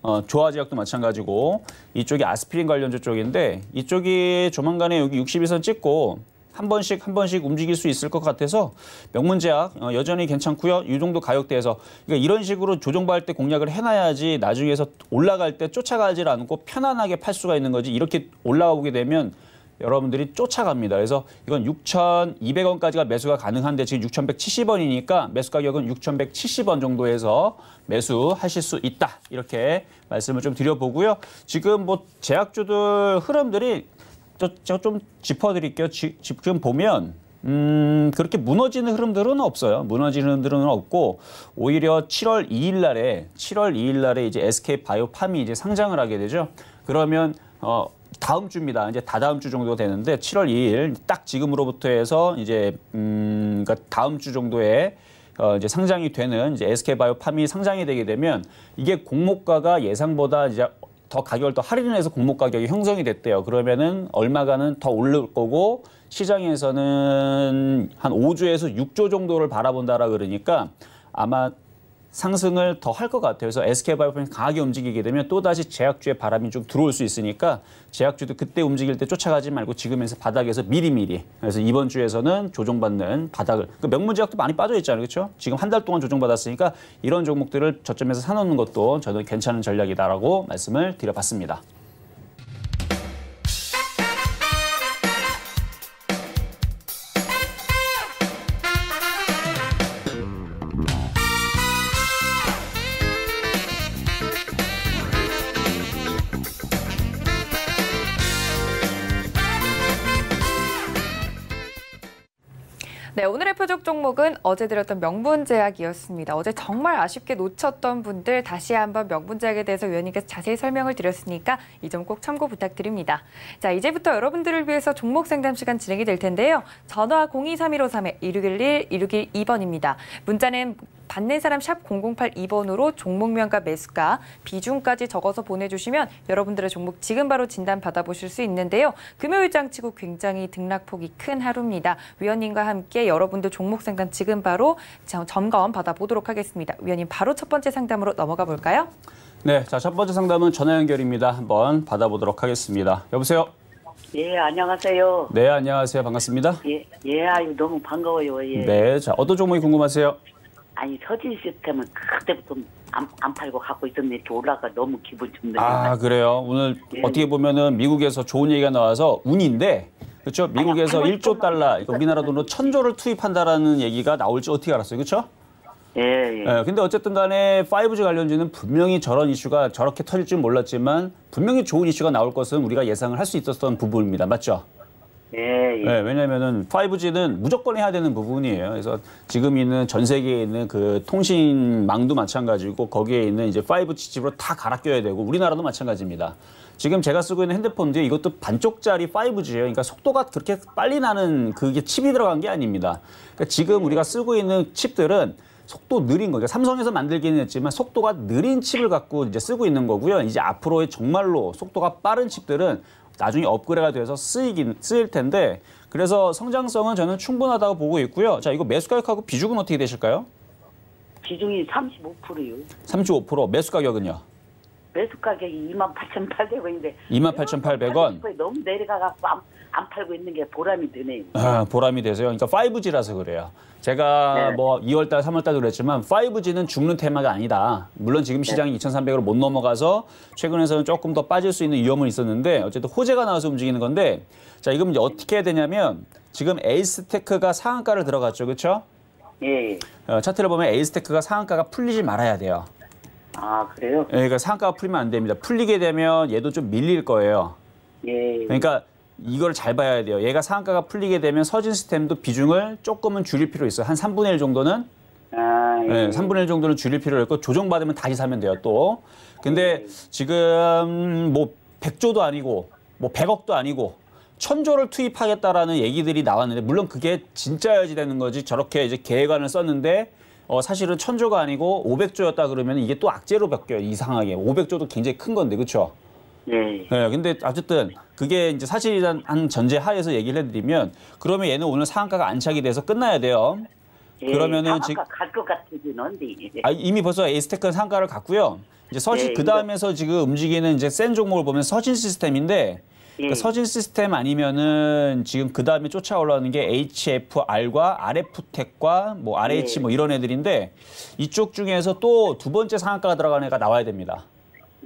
어, 조화 지역도 마찬가지고 이쪽이 아스피린 관련주 쪽인데 이쪽이 조만간에 여기 62선 찍고 한 번씩 한 번씩 움직일 수 있을 것 같아서 명문제약 어, 여전히 괜찮고요. 이 정도 가격대에서 그러니까 이런 식으로 조정받을 때 공략을 해놔야지 나중에서 올라갈 때 쫓아가지 않고 편안하게 팔 수가 있는 거지 이렇게 올라오게 되면 여러분들이 쫓아갑니다. 그래서 이건 6,200원까지가 매수가 가능한데 지금 6,170원이니까 매수 가격은 6,170원 정도에서 매수하실 수 있다. 이렇게 말씀을 좀 드려보고요. 지금 뭐 제약주들 흐름들이 저, 좀 짚어드릴게요. 지, 지금 보면 음, 그렇게 무너지는 흐름들은 없어요. 무너지는 흐름들은 없고 오히려 7월 2일 날에 7월 2일 날에 이제 SK 바이오팜이 이제 상장을 하게 되죠. 그러면 어, 다음 주입니다. 이제 다다음 주 정도 되는데 7월 2일 딱 지금으로부터 해서 이제 음 그러니까 다음 주 정도에 어 이제 상장이 되는 이제 SK바이오팜이 상장이 되게 되면 이게 공모가가 예상보다 이제 더 가격을 더 할인해서 공모 가격이 형성이 됐대요. 그러면은 얼마가는 더 오를 거고 시장에서는 한 5조에서 6조 정도를 바라본다라 그러니까 아마 상승을 더 할 것 같아요. 그래서 SK바이오팜이 강하게 움직이게 되면 또다시 제약주의 바람이 좀 들어올 수 있으니까 제약주도 그때 움직일 때 쫓아가지 말고 지금에서 바닥에서 미리미리 그래서 이번 주에서는 조정받는 바닥을 그 명문 제약도 많이 빠져 있잖아요. 그렇죠? 지금 한 달 동안 조정받았으니까 이런 종목들을 저점에서 사놓는 것도 저는 괜찮은 전략이다라고 말씀을 드려봤습니다. 종목은 어제 드렸던 명분제약이었습니다. 어제 정말 아쉽게 놓쳤던 분들 다시 한번 명분제약에 대해서 위원님께서 자세히 설명을 드렸으니까 이 점 꼭 참고 부탁드립니다. 자, 이제부터 여러분들을 위해서 종목 상담 시간 진행이 될 텐데요. 전화 023153-1611-1612번입니다. 문자는 받는 사람 샵 0082번으로 종목명과 매수가, 비중까지 적어서 보내주시면 여러분들의 종목 지금 바로 진단 받아보실 수 있는데요. 금요일장치고 굉장히 등락폭이 큰 하루입니다. 위원님과 함께 여러분들 종목 골목상담 지금 바로 점검 받아보도록 하겠습니다. 위원님 바로 첫 번째 상담으로 넘어가 볼까요? 네, 자첫 번째 상담은 전화 연결입니다. 한번 받아보도록 하겠습니다. 여보세요. 예, 안녕하세요. 네, 안녕하세요. 반갑습니다. 예, 예, 아유 너무 반가워요. 예. 네, 자 어떤 종목이 궁금하세요? 아니 서진 시스템은 그때부터 안, 안 팔고 갖고 있었는데 이렇가 너무 기분 좋네요. 아 그래요. 오늘 예. 어떻게 보면은 미국에서 좋은 얘기가 나와서 운인데 그렇죠. 미국에서 아니, 1조 달러, 우리나라 돈으로 천조를 투입한다라는 얘기가 나올지 어떻게 알았어요, 그렇죠? 예, 예. 예. 근데 어쨌든 간에 5G 관련주는 분명히 저런 이슈가 저렇게 터질 줄 몰랐지만 분명히 좋은 이슈가 나올 것은 우리가 예상을 할 수 있었던 부분입니다. 맞죠? 예, 예. 네, 왜냐면은 5G는 무조건 해야 되는 부분이에요. 그래서 지금 있는 전 세계에 있는 그 통신망도 마찬가지고 거기에 있는 이제 5G 집으로 다 갈아 껴야 되고 우리나라도 마찬가지입니다. 지금 제가 쓰고 있는 핸드폰도 이것도 반쪽짜리 5G예요. 그러니까 속도가 그렇게 빨리 나는 그게 칩이 들어간 게 아닙니다. 그러니까 지금 우리가 쓰고 있는 칩들은 속도 느린 거죠. 삼성에서 만들기는 했지만 속도가 느린 칩을 갖고 이제 쓰고 있는 거고요. 이제 앞으로의 정말로 속도가 빠른 칩들은 나중에 업그레이드가 돼서 쓰이긴 쓰일 텐데 그래서 성장성은 저는 충분하다고 보고 있고요. 자, 이거 매수 가격하고 비중은 어떻게 되실까요? 비중이 35%요. 35% 매수 가격은요? 매수 가격이 28,800원인데 2 8 8 0원 너무 내려가 갖고 안, 안 팔고 있는 게 보람이 되네요. 아, 보람이 되세요. 그러니까 5G라서 그래요. 제가 네. 뭐 2월 달, 3월 달도 그랬지만 5G는 죽는 테마가 아니다. 물론 지금 네. 시장이 네. 2,300으로 못 넘어가서 최근에서는 조금 더 빠질 수 있는 위험은 있었는데 어쨌든 호재가 나와서 움직이는 건데 자, 이건 이제 어떻게 해야 되냐면 지금 에이스테크가 상한가를 들어갔죠. 그렇죠? 예. 어, 차트를 보면 에이스테크가 상한가가 풀리지 말아야 돼요. 아 그래요? 예, 그러니까 상가가 풀리면 안 됩니다. 풀리게 되면 얘도 좀 밀릴 거예요. 예. 그러니까 이걸 잘 봐야 돼요. 얘가 상가가 풀리게 되면 서진 시스템도 비중을 조금은 줄일 필요 있어요. 한 3분의 1 정도는 아, 예. 네, 예, 3분의 1 정도는 줄일 필요가 있고 조정받으면 다시 사면 돼요 또. 근데 예. 지금 뭐 100조도 아니고 뭐 100억도 아니고 천조를 투입하겠다라는 얘기들이 나왔는데 물론 그게 진짜여지 되는 거지 저렇게 이제 계획안을 썼는데 어, 사실은 천조가 아니고 500조였다 그러면 이게 또 악재로 바뀌어요. 이상하게. 500조도 굉장히 큰 건데, 그렇죠? 네. 네. 근데 어쨌든 그게 이제 사실이란 한 전제 하에서 얘기를 해드리면 그러면 얘는 오늘 상한가가 안착이 돼서 끝나야 돼요. 네, 그러면은 지금 갈것 같긴 데 아, 이미 벌써 에이스테크는 상가를 갔고요. 이제 서신 네, 예, 그 다음에서 지금 움직이는 이제 센 종목을 보면 서신 시스템인데 그러니까 음. 서진 시스템 아니면은 지금 그 다음에 쫓아 올라오는 게 HFR과 RF텍과 뭐 RH 네. 뭐 이런 애들인데 이쪽 중에서 또 두 번째 상한가가 들어가는 애가 나와야 됩니다.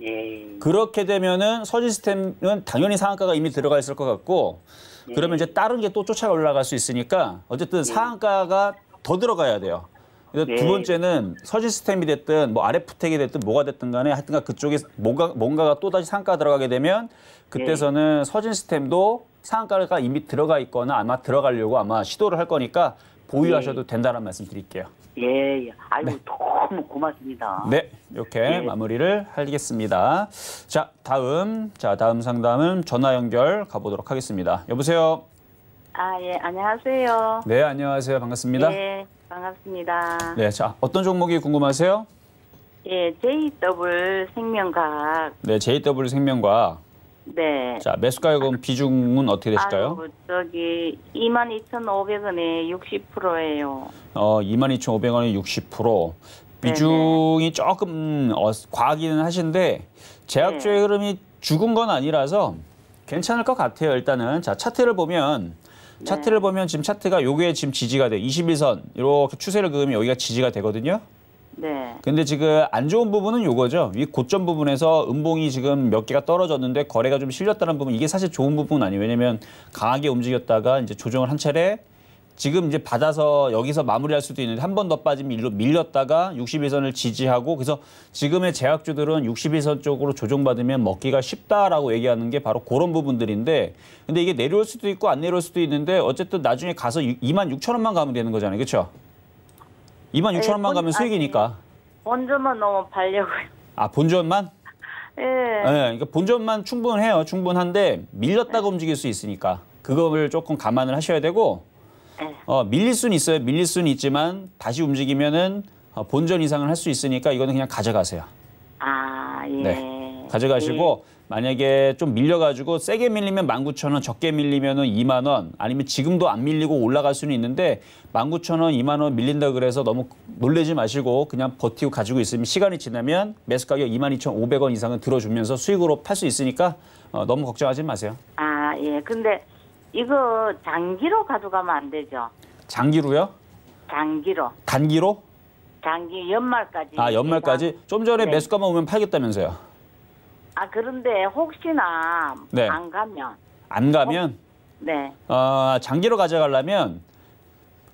예. 그렇게 되면은 서진 시스템은 당연히 상한가가 이미 들어가 있을 것 같고 그러면 네. 이제 다른 게 또 쫓아 올라갈 수 있으니까 어쨌든 네. 상한가가 더 들어가야 돼요. 예. 두 번째는 서지 스템이 됐든 뭐아래부택이 됐든 뭐가 됐든 간에 하여튼간 그쪽에 뭔가, 뭔가가 또다시 상가 들어가게 되면 그때서는 예. 서진 스템도 상가가 이미 들어가 있거나 아마 들어가려고 아마 시도를 할 거니까 보유하셔도 예. 된다는 말씀 드릴게요. 예, 예. 아이고 네. 너무 고맙습니다. 네, 이렇게 예. 마무리를 하겠습니다. 자, 다음, 자 다음 상담은 전화 연결 가보도록 하겠습니다. 여보세요. 아, 예, 안녕하세요. 네, 안녕하세요. 반갑습니다. 예, 반갑습니다. 네, 자, 어떤 종목이 궁금하세요? 예, JW 생명과학. 네, JW 생명과학. 네. 자, 매수가액은 비중은 어떻게 되실까요? 저기 2 2 5 0원에 60%예요. 어, 2 2 5 0원에 60%. 비중이 네네. 조금 어, 과하기는 하신데 제약주의 네. 흐름이 죽은 건 아니라서 괜찮을 것 같아요. 일단은 자 차트를 보면 네. 차트를 보면 지금 차트가 요게 지금 지지가 돼. 21선 이렇게 추세를 그으면 여기가 지지가 되거든요. 네. 근데 지금 안 좋은 부분은 요거죠. 이 고점 부분에서 음봉이 지금 몇 개가 떨어졌는데 거래가 좀 실렸다는 부분 이게 사실 좋은 부분 아니에요. 왜냐면 강하게 움직였다가 이제 조정을 한 차례 지금 이제 받아서 여기서 마무리할 수도 있는데 한 번 더 빠지면 일로 밀렸다가 60일선을 지지하고 그래서 지금의 제약주들은 60일선 쪽으로 조정받으면 먹기가 쉽다라고 얘기하는 게 바로 그런 부분들인데 근데 이게 내려올 수도 있고 안 내려올 수도 있는데 어쨌든 나중에 가서 2만 6천 원만 가면 되는 거잖아요. 그렇죠? 2만 6천 원만 네, 가면 수익이니까. 본전만 너무 발려고요. 아, 본전만? 예. 네, 그러니까 본전만 충분해요. 충분한데 밀렸다가 네. 움직일 수 있으니까 그거를 조금 감안을 하셔야 되고 어, 밀릴 수는 있어요. 밀릴 수는 있지만 다시 움직이면은 어, 본전 이상을 할 수 있으니까 이거는 그냥 가져가세요. 아, 예. 네. 가져가시고 예. 만약에 좀 밀려가지고 세게 밀리면 만 구천 원 적게 밀리면 은이만 원, 아니면 지금도 안 밀리고 올라갈 수는 있는데 만 구천 원이만원 밀린다 그래서 너무 놀래지 마시고 그냥 버티고 가지고 있으면 시간이 지나면 매수 가격 이만 이천 오백 원 이상은 들어주면서 수익으로 팔 수 있으니까 어, 너무 걱정하지 마세요. 아, 예. 근데 이거 장기로 가져가면 안 되죠. 장기로요? 장기로. 단기로? 장기 연말까지. 아 연말까지? 네. 좀 전에 네. 매수가만 오면 팔겠다면서요? 아 그런데 혹시나 네. 안 가면. 안 가면? 혹... 네. 어, 장기로 가져가려면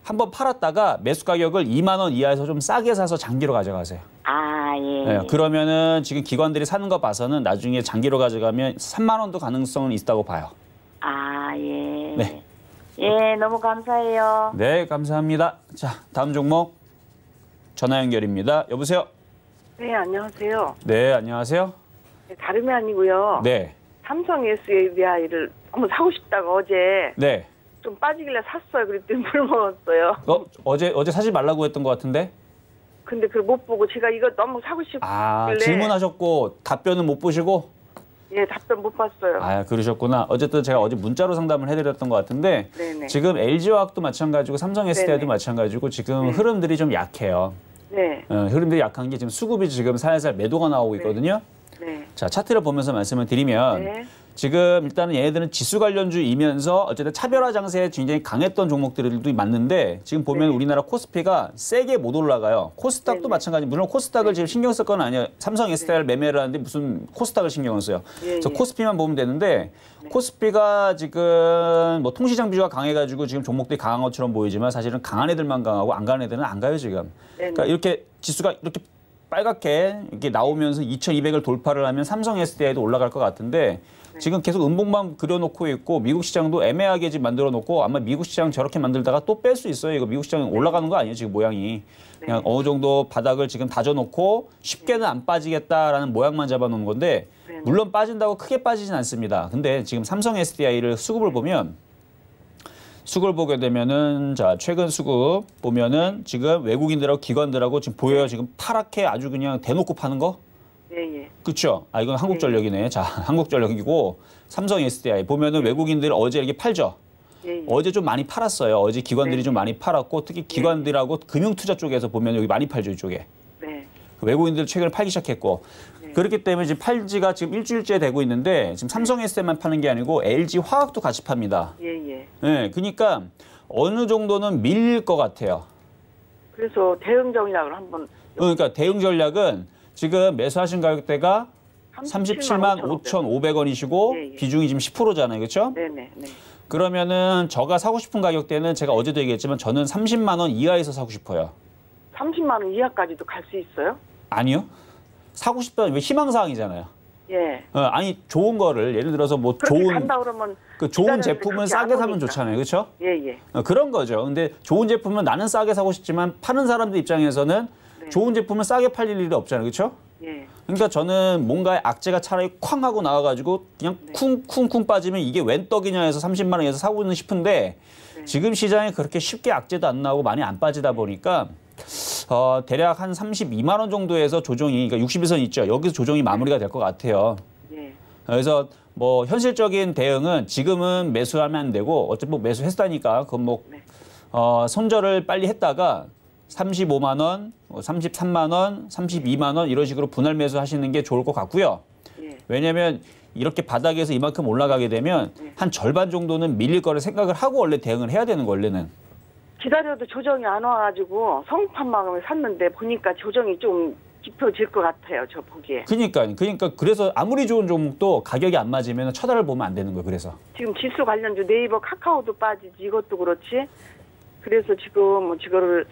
한번 팔았다가 매수 가격을 2만 원 이하에서 좀 싸게 사서 장기로 가져가세요. 아 예. 네, 그러면은 지금 기관들이 사는 거 봐서는 나중에 장기로 가져가면 3만 원도 가능성은 있다고 봐요. 아, 예. 네. 예, 너무 감사해요. 네, 감사합니다. 자, 다음 종목 전화 연결입니다. 여보세요? 네, 안녕하세요. 네, 안녕하세요. 네, 다름이 아니고요. 네. 삼성 S ABI를 한번 사고 싶다고 어제. 네. 좀 빠지길래 샀어요. 그랬더니 물 먹었어요. 어, 어제 어제 사지 말라고 했던 것 같은데. 근데 그걸 못 보고 제가 이거 너무 사고 싶길래 아, 질문하셨고 답변은 못 보시고 예, 답변 못 봤어요. 아, 그러셨구나. 어쨌든 제가 어제 문자로 상담을 해드렸던 것 같은데 네네. 지금 LG화학도 마찬가지고 삼성 SDI도 마찬가지고 지금 네. 흐름들이 좀 약해요. 네. 어, 흐름들이 약한 게 지금 수급이 지금 살살 매도가 나오고 네. 있거든요. 네. 자, 차트를 보면서 말씀을 드리면 네. 지금 일단은 얘네들은 지수 관련주이면서 어쨌든 차별화 장세에 굉장히 강했던 종목들도 맞는데 지금 보면 네. 우리나라 코스피가 세게 못 올라가요. 코스닥도 네. 네. 마찬가지. 물론 코스닥을 네. 지금 신경 쓸 건 아니에요. 삼성 SDI 네. 매매를 하는데 무슨 코스닥을 신경을 써요. 예, 그래서 예. 코스피만 보면 되는데 코스피가 지금 뭐 통시장 비주가 강해가지고 지금 종목들이 강한 것처럼 보이지만 사실은 강한 애들만 강하고 안 강한 애들은 안 가요 지금. 그러니까 이렇게 지수가 이렇게 빨갛게 이렇게 나오면서 2,200을 돌파를 하면 삼성 SDI도 올라갈 것 같은데 네. 지금 계속 음봉만 그려놓고 있고 미국 시장도 애매하게 지금 만들어놓고 아마 미국 시장 저렇게 만들다가 또 뺄 수 있어요. 이거 미국 시장 올라가는 거 아니에요 지금 모양이. 네. 그냥 어느 정도 바닥을 지금 다져놓고 쉽게는 안 빠지겠다라는 모양만 잡아놓은 건데 네. 물론 빠진다고 크게 빠지진 않습니다. 근데 지금 삼성 SDI를 수급을 보면 수급을 보게 되면은 자 최근 수급 보면은 지금 외국인들하고 기관들하고 지금 보여요 지금 파랗게 아주 그냥 대놓고 파는 거 그렇죠. 아 이건 한국전력이네. 예, 자, 한국전력이고 삼성 SDI 보면은 외국인들 어제 이렇게 팔죠. 예, 어제 좀 많이 팔았어요. 어제 기관들이 네. 좀 많이 팔았고 특히 기관들하고 금융투자 쪽에서 보면 여기 많이 팔죠 이쪽에. 네. 외국인들 최근에 팔기 시작했고 네. 그렇기 때문에 지금 팔지가 지금 일주일째 되고 있는데 지금 네. 삼성 SD만 파는 게 아니고 LG 화학도 같이 팝니다. 예예. 네, 그러니까 어느 정도는 밀릴 것 같아요. 그래서 대응 전략을 한번. 그러니까 대응 전략은 지금 매수하신 가격대가 37만 5,500원이시고 예, 예. 비중이 지금 10%잖아요. 그렇죠? 네, 네, 그러면은 저가 사고 싶은 가격대는 제가 어제도 얘기했지만 저는 30만 원 이하에서 사고 싶어요. 30만 원 이하까지도 갈 수 있어요? 아니요. 사고 싶다는 왜 희망 사항이잖아요. 예. 어, 아니 좋은 거를 예를 들어서 뭐 좋은 그 좋은 제품은 싸게 사면 좋잖아요, 그렇죠? 예 예. 어, 그런 거죠. 근데 좋은 제품은 나는 싸게 사고 싶지만 파는 사람들 입장에서는 네. 좋은 제품을 싸게 팔릴 일이 없잖아요. 그렇죠? 네. 그러니까 저는 뭔가의 악재가 차라리 쾅 하고 나와가지고 그냥 쿵쿵쿵 네. 빠지면 이게 웬 떡이냐 해서 30만 원에서 사고는 있 싶은데 네. 지금 시장에 그렇게 쉽게 악재도 안 나오고 많이 안 빠지다 보니까 어, 대략 한 32만 원 정도에서 조정이 그러니까 60일선 있죠. 여기서 조정이 마무리가 될 것 같아요. 예. 그래서 뭐 현실적인 대응은 지금은 매수하면 안 되고 어차피 뭐 매수했다니까 그건 뭐 네. 어, 손절을 빨리 했다가 35만 원, 33만 뭐 원, 32만 원 이런 식으로 분할 매수하시는 게 좋을 것 같고요. 예. 왜냐하면 이렇게 바닥에서 이만큼 올라가게 되면 예. 한 절반 정도는 밀릴 거를 생각을 하고 원래 대응을 해야 되는 거 원래는. 기다려도 조정이 안 와가지고 성판만을 샀는데 보니까 조정이 좀 깊어질 것 같아요. 저 보기에. 그러니까 그러니까 그래서 아무리 좋은 종목도 가격이 안 맞으면 쳐다를 보면 안 되는 거예요. 그래서. 지금 지수 관련주 네이버 카카오도 빠지지 이것도 그렇지. 그래서 지금 뭐 지거를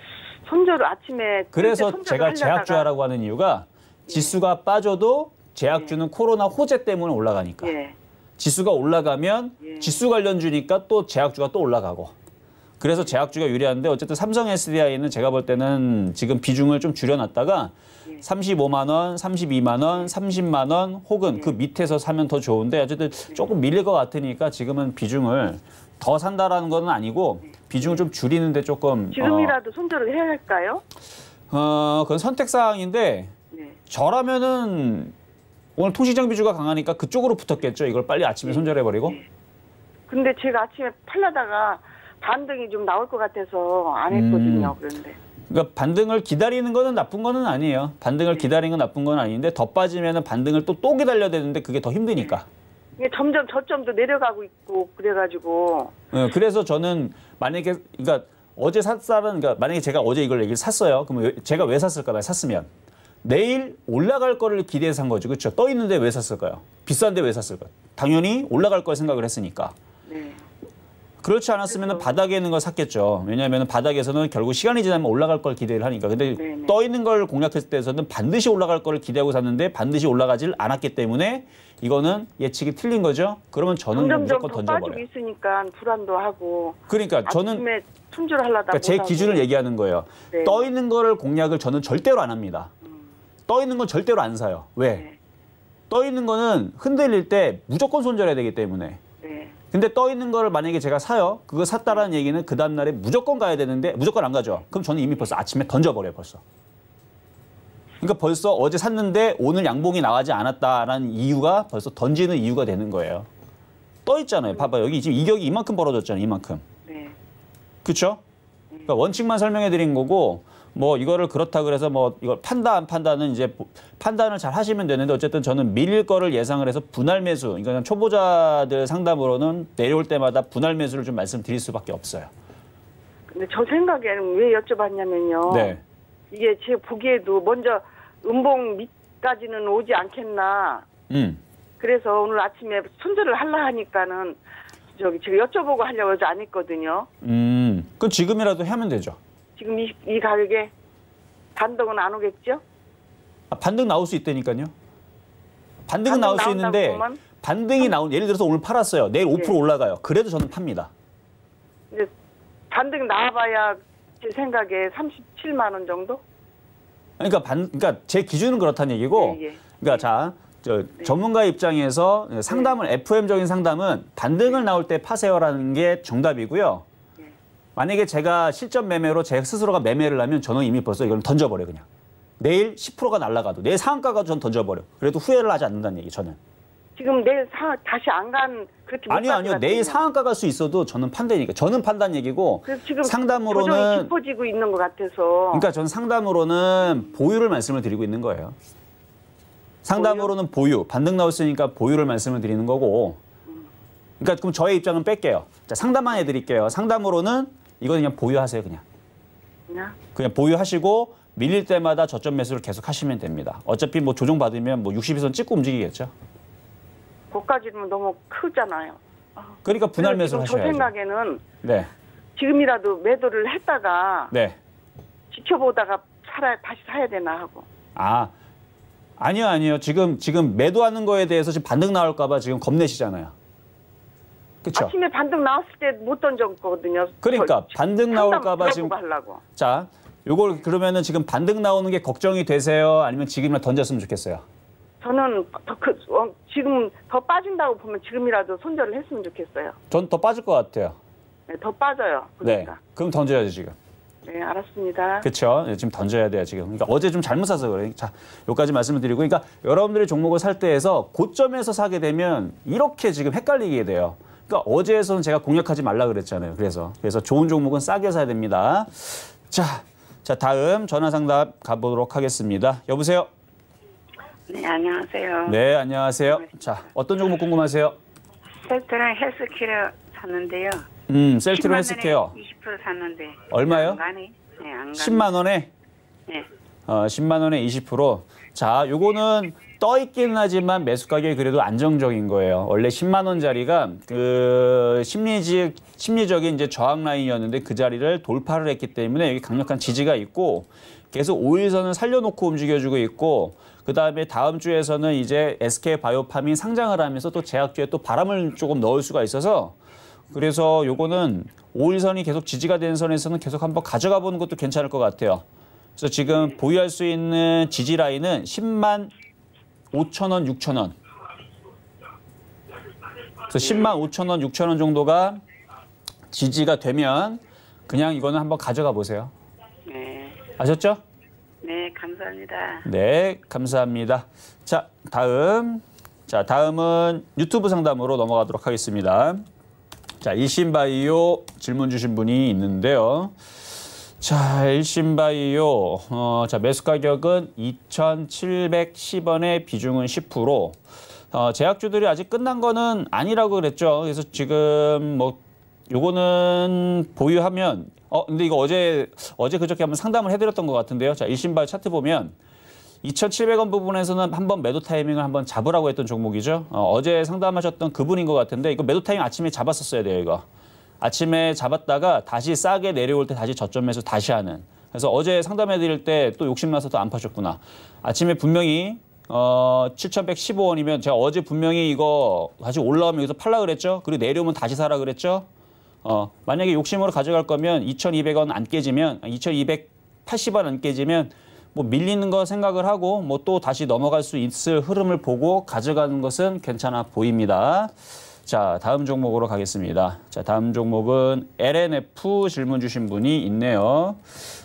손절 아침에 그래서 제가 제약주화라고 하는 이유가 예. 지수가 예. 빠져도 제약주는 예. 코로나 호재 때문에 올라가니까 예. 지수가 올라가면 예. 지수 관련주니까 또 제약주가 또 올라가고 그래서 제약주가 유리한데 어쨌든 삼성 SDI는 제가 볼 때는 지금 비중을 좀 줄여놨다가 35만 원, 32만 원, 30만 원 혹은 그 예. 밑에서 사면 더 좋은데 어쨌든 조금 밀릴 것 같으니까 지금은 비중을 더 산다라는 건 아니고 비중을 좀 줄이는데 조금 어, 지금이라도 어, 손절을 해야 할까요? 어 그건 선택 사항인데 네. 저라면은 오늘 통신장 비주가 강하니까 그쪽으로 붙었겠죠. 이걸 빨리 아침에 네. 손절해 버리고. 네. 근데 제가 아침에 팔려다가 반등이 좀 나올 것 같아서 안 음. 했거든요. 음. 그런데. 그러니까 반등을 기다리는 거는 나쁜 거는 아니에요. 반등을 네. 기다리는 건 나쁜 건 아닌데 더 빠지면은 반등을 또또 또 기다려야 되는데 그게 더 힘드니까. 점점 저점도 내려가고 있고 그래가지고. 네, 그래서 저는 만약에 그러니까 어제 샀다는 그러니까 만약에 제가 어제 이걸 얘기를 샀어요. 그러면 제가 왜 샀을까요? 샀으면 내일 올라갈 거를 기대해서 산 거죠. 그렇죠? 떠 있는데 왜 샀을까요? 비싼데 왜 샀을까요? 당연히 올라갈 걸 생각을 했으니까. 네. 그렇지 않았으면 바닥에 있는 걸 샀겠죠. 왜냐하면 바닥에서는 결국 시간이 지나면 올라갈 걸 기대를 하니까. 근데 네네. 네. 떠 있는 걸 공략했을 때에서는 반드시 올라갈 거를 기대하고 샀는데 반드시 올라가질 않았기 때문에 이거는 예측이 틀린 거죠? 그러면 저는 뭐 무조건 던져버려요. 있으니까 불안도 하고. 그러니까 저는 품질하려다 그러니까 제 기준을 얘기하는 거예요. 네. 떠 있는 거를 공략을 저는 절대로 안 합니다. 음. 떠 있는 건 절대로 안 사요. 왜? 네. 떠 있는 거는 흔들릴 때 무조건 손절해야 되기 때문에. 네. 근데 떠 있는 거를 만약에 제가 사요. 그거 샀다라는 얘기는 그 다음날에 무조건 가야 되는데 무조건 안 가죠. 그럼 저는 이미 벌써 아침에 던져버려요 벌써. 그러니까 벌써 어제 샀는데 오늘 양봉이 나가지 않았다라는 이유가 벌써 던지는 이유가 되는 거예요. 떠 있잖아요. 봐봐 여기 지금 이격이 이만큼 벌어졌잖아요. 이만큼. 그렇죠? 그러니까 원칙만 설명해 드린 거고 뭐 이거를 그렇다 그래서 뭐 이걸 판다 안 판다는 이제 판단을 잘 하시면 되는데 어쨌든 저는 밀릴 거를 예상을 해서 분할 매수 그러니까 초보자들 상담으로는 내려올 때마다 분할 매수를 좀 말씀드릴 수밖에 없어요. 근데 저 생각에는 왜 여쭤봤냐면요. 네. 이게 제 보기에도 먼저 음봉 밑까지는 오지 않겠나. 음. 그래서 오늘 아침에 손절을 하려 하니까는 저기 제가 여쭤보고 하려고 하지 않 했거든요. 음. 그 지금이라도 하면 되죠. 지금 이, 이 가격에 반등은 안 오겠죠? 아, 반등 나올 수 있다니까요. 반등은 반등 나올 수 있는데 보면? 반등이 나온 예를 들어서 오늘 팔았어요. 내일 5% 네. 예. 올라가요. 그래도 저는 팝니다. 근데 반등 나와봐야 제 생각에 37만 원 정도? 그러니까 반 그러니까 제 기준은 그렇다는 얘기고 예, 예. 그러니까 자. 저 네. 전문가 입장에서 상담을 네. FM적인 상담은 반등을 네. 나올 때 파세요라는 게 정답이고요. 네. 만약에 제가 실전 매매로 제 스스로가 매매를 하면 저는 이미 벌써 이걸 던져버려 그냥. 내일 10%가 날라가도 내 상한가가 전 던져버려. 그래도 후회를 하지 않는다는 얘기 저는. 지금 내일 사, 다시 안 간 그렇게 아니요 아니요 내일 상한가 갈 수 있어도 저는 판단이니까 저는 판단 얘기고 지금 상담으로는 깊어지고 있는 것 같아서 그러니까 저는 상담으로는 보유를 말씀을 드리고 있는 거예요. 상담으로는 보유, 반등 나왔으니까 보유를 말씀을 드리는 거고 그러니까 그럼 저의 입장은 뺄게요. 자, 상담만 해드릴게요. 상담으로는 이거 그냥 보유하세요 그냥. 그냥? 그냥 보유하시고 밀릴 때마다 저점 매수를 계속 하시면 됩니다. 어차피 뭐 조정 받으면 뭐 60일선 찍고 움직이겠죠. 거까지는 너무 크잖아요. 그러니까 분할 매수 하셔야죠. 제 생각에는 네. 지금이라도 매도를 했다가 네. 지켜보다가 살아 다시 사야 되나 하고. 아 아니요 아니요 지금 지금 매도하는 거에 대해서 지금 반등 나올까봐 지금 겁내시잖아요. 그쵸? 아침에 반등 나왔을 때 못 던졌거든요. 그러니까 반등 나올까봐 지금 하려고. 자 요걸 그러면은 지금 반등 나오는 게 걱정이 되세요? 아니면 지금이라 던졌으면 좋겠어요? 저는 더 그, 어, 지금 더 빠진다고 보면 지금이라도 손절을 했으면 좋겠어요. 전 더 빠질 것 같아요. 네, 더 빠져요. 네, 그러니까. 네. 그럼 던져야지 지금. 네, 알았습니다. 그렇죠. 지금 던져야 돼요, 지금. 그러니까 어제 좀 잘못 사서 그래 자, 여기까지 말씀을 드리고 그러니까 여러분들이 종목을 살 때에서 고점에서 사게 되면 이렇게 지금 헷갈리게 돼요. 그러니까 어제에서는 제가 공략하지 말라 그랬잖아요. 그래서 그래서 좋은 종목은 싸게 사야 됩니다. 자, 자 다음 전화 상담 가보도록 하겠습니다. 여보세요. 네, 안녕하세요. 네, 안녕하세요. 자, 어떤 종목 궁금하세요? 셀트랑 헬스케어 샀는데요. 음, 셀트론 헬스케어. 20% 샀는데. 얼마요? 네, 안 가네. 네, 안 가네. 10만 원에? 네. 어, 10만 원에 20%. 자, 요거는 떠 있기는 하지만 매수 가격이 그래도 안정적인 거예요. 원래 10만 원짜리가 그 심리적 심리적인 이제 저항 라인이었는데 그 자리를 돌파를 했기 때문에 여기 강력한 지지가 있고 계속 5일선을 살려놓고 움직여주고 있고 그다음에 다음 주에서는 이제 SK 바이오팜이 상장을 하면서 또 제약주에 또 바람을 조금 넣을 수가 있어서 그래서 요거는 5일선이 계속 지지가 되는 선에서는 계속 한번 가져가 보는 것도 괜찮을 것 같아요. 그래서 지금 네. 보유할 수 있는 지지 라인은 10만 5천 원, 6천 원. 그래서 10만 5천 원, 6천 원 정도가 지지가 되면 그냥 이거는 한번 가져가 보세요. 네. 아셨죠? 네, 감사합니다. 네, 감사합니다. 자, 다음. 자, 다음은 유튜브 상담으로 넘어가도록 하겠습니다. 자, 일신바이오 질문 주신 분이 있는데요. 자, 일신바이오. 어, 자, 매수 가격은 2,710원에 비중은 10%. 어, 제약주들이 아직 끝난 거는 아니라고 그랬죠. 그래서 지금 뭐 요거는 보유하면 어, 근데 이거 어제, 어제 그저께 한번 상담을 해드렸던 것 같은데요. 자, 일신발 차트 보면 2,700원 부분에서는 한번 매도 타이밍을 한번 잡으라고 했던 종목이죠. 어, 제 상담하셨던 그분인 것 같은데 이거 매도 타이밍 아침에 잡았었어야 돼요, 이거. 아침에 잡았다가 다시 싸게 내려올 때 다시 저점에서 다시 하는. 그래서 어제 상담해 드릴 때 또 욕심나서 또 안 파셨구나. 아침에 분명히 어 7,115원이면 제가 어제 분명히 이거 다시 올라오면 여기서 팔라 그랬죠? 그리고 내려오면 다시 사라 그랬죠? 어, 만약에 욕심으로 가져갈 거면 2,200원 안 깨지면 2,280원 아, 안 깨지면 뭐 밀리는 거 생각을 하고 뭐 또 다시 넘어갈 수 있을 흐름을 보고 가져가는 것은 괜찮아 보입니다. 자, 다음 종목으로 가겠습니다. 자, 다음 종목은 LNF 질문 주신 분이 있네요.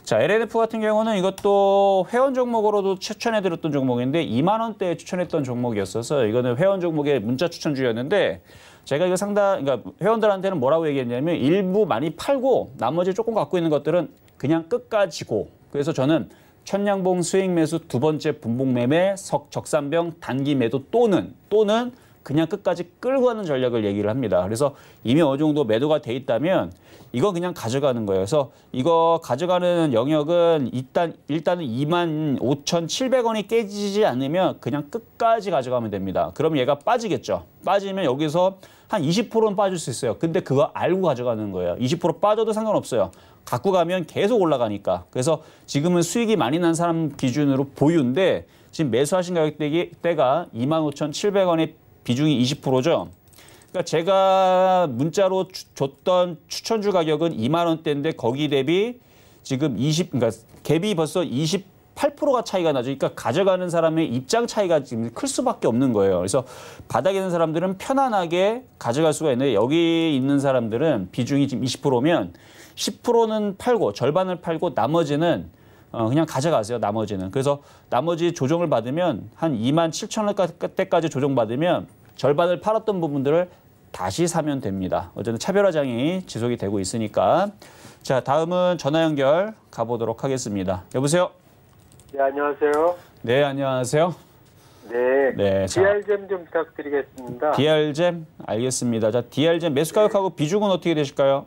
자, LNF 같은 경우는 이것도 회원 종목으로도 추천해 드렸던 종목인데 2만 원대에 추천했던 종목이었어서 이거는 회원 종목의 문자 추천주였는데 제가 이거 상당 그러니까 회원들한테는 뭐라고 얘기했냐면 일부 많이 팔고 나머지 조금 갖고 있는 것들은 그냥 끝까지고 그래서 저는 천냥봉 수익 매수 두 번째 분봉 매매 석 적산병 단기 매도 또는 또는 그냥 끝까지 끌고 가는 전략을 얘기를 합니다. 그래서 이미 어느 정도 매도가 돼 있다면 이건 그냥 가져가는 거예요. 그래서 이거 가져가는 영역은 일단 일단 2만 5,700원이 깨지지 않으면 그냥 끝까지 가져가면 됩니다. 그럼 얘가 빠지겠죠. 빠지면 여기서 한 20%는 빠질 수 있어요. 근데 그거 알고 가져가는 거예요. 20% 빠져도 상관없어요. 갖고 가면 계속 올라가니까. 그래서 지금은 수익이 많이 난 사람 기준으로 보유인데 지금 매수하신 가격대가 25,700원에 비중이 20%죠. 그러니까 제가 문자로 주, 줬던 추천주 가격은 2만 원대인데 거기 대비 지금 20 그러니까 갭이 벌써 20 8%가 차이가 나죠. 그러니까 가져가는 사람의 입장 차이가 지금 클 수밖에 없는 거예요. 그래서 바닥에 있는 사람들은 편안하게 가져갈 수가 있는데 여기 있는 사람들은 비중이 지금 20%면 10%는 팔고 절반을 팔고 나머지는 어, 그냥 가져가세요. 나머지는. 그래서 나머지 조정을 받으면 한 2만 7천 원대까지 조정받으면 절반을 팔았던 부분들을 다시 사면 됩니다. 어쨌든 차별화장이 지속이 되고 있으니까. 자, 다음은 전화 연결 가보도록 하겠습니다. 여보세요? 네, 안녕하세요. 네, 안녕하세요. 네. 네. DR잼 좀 부탁드리겠습니다. DR잼? 알겠습니다. 자, DR잼 매수 가격하고 네. 비중은 어떻게 되실까요?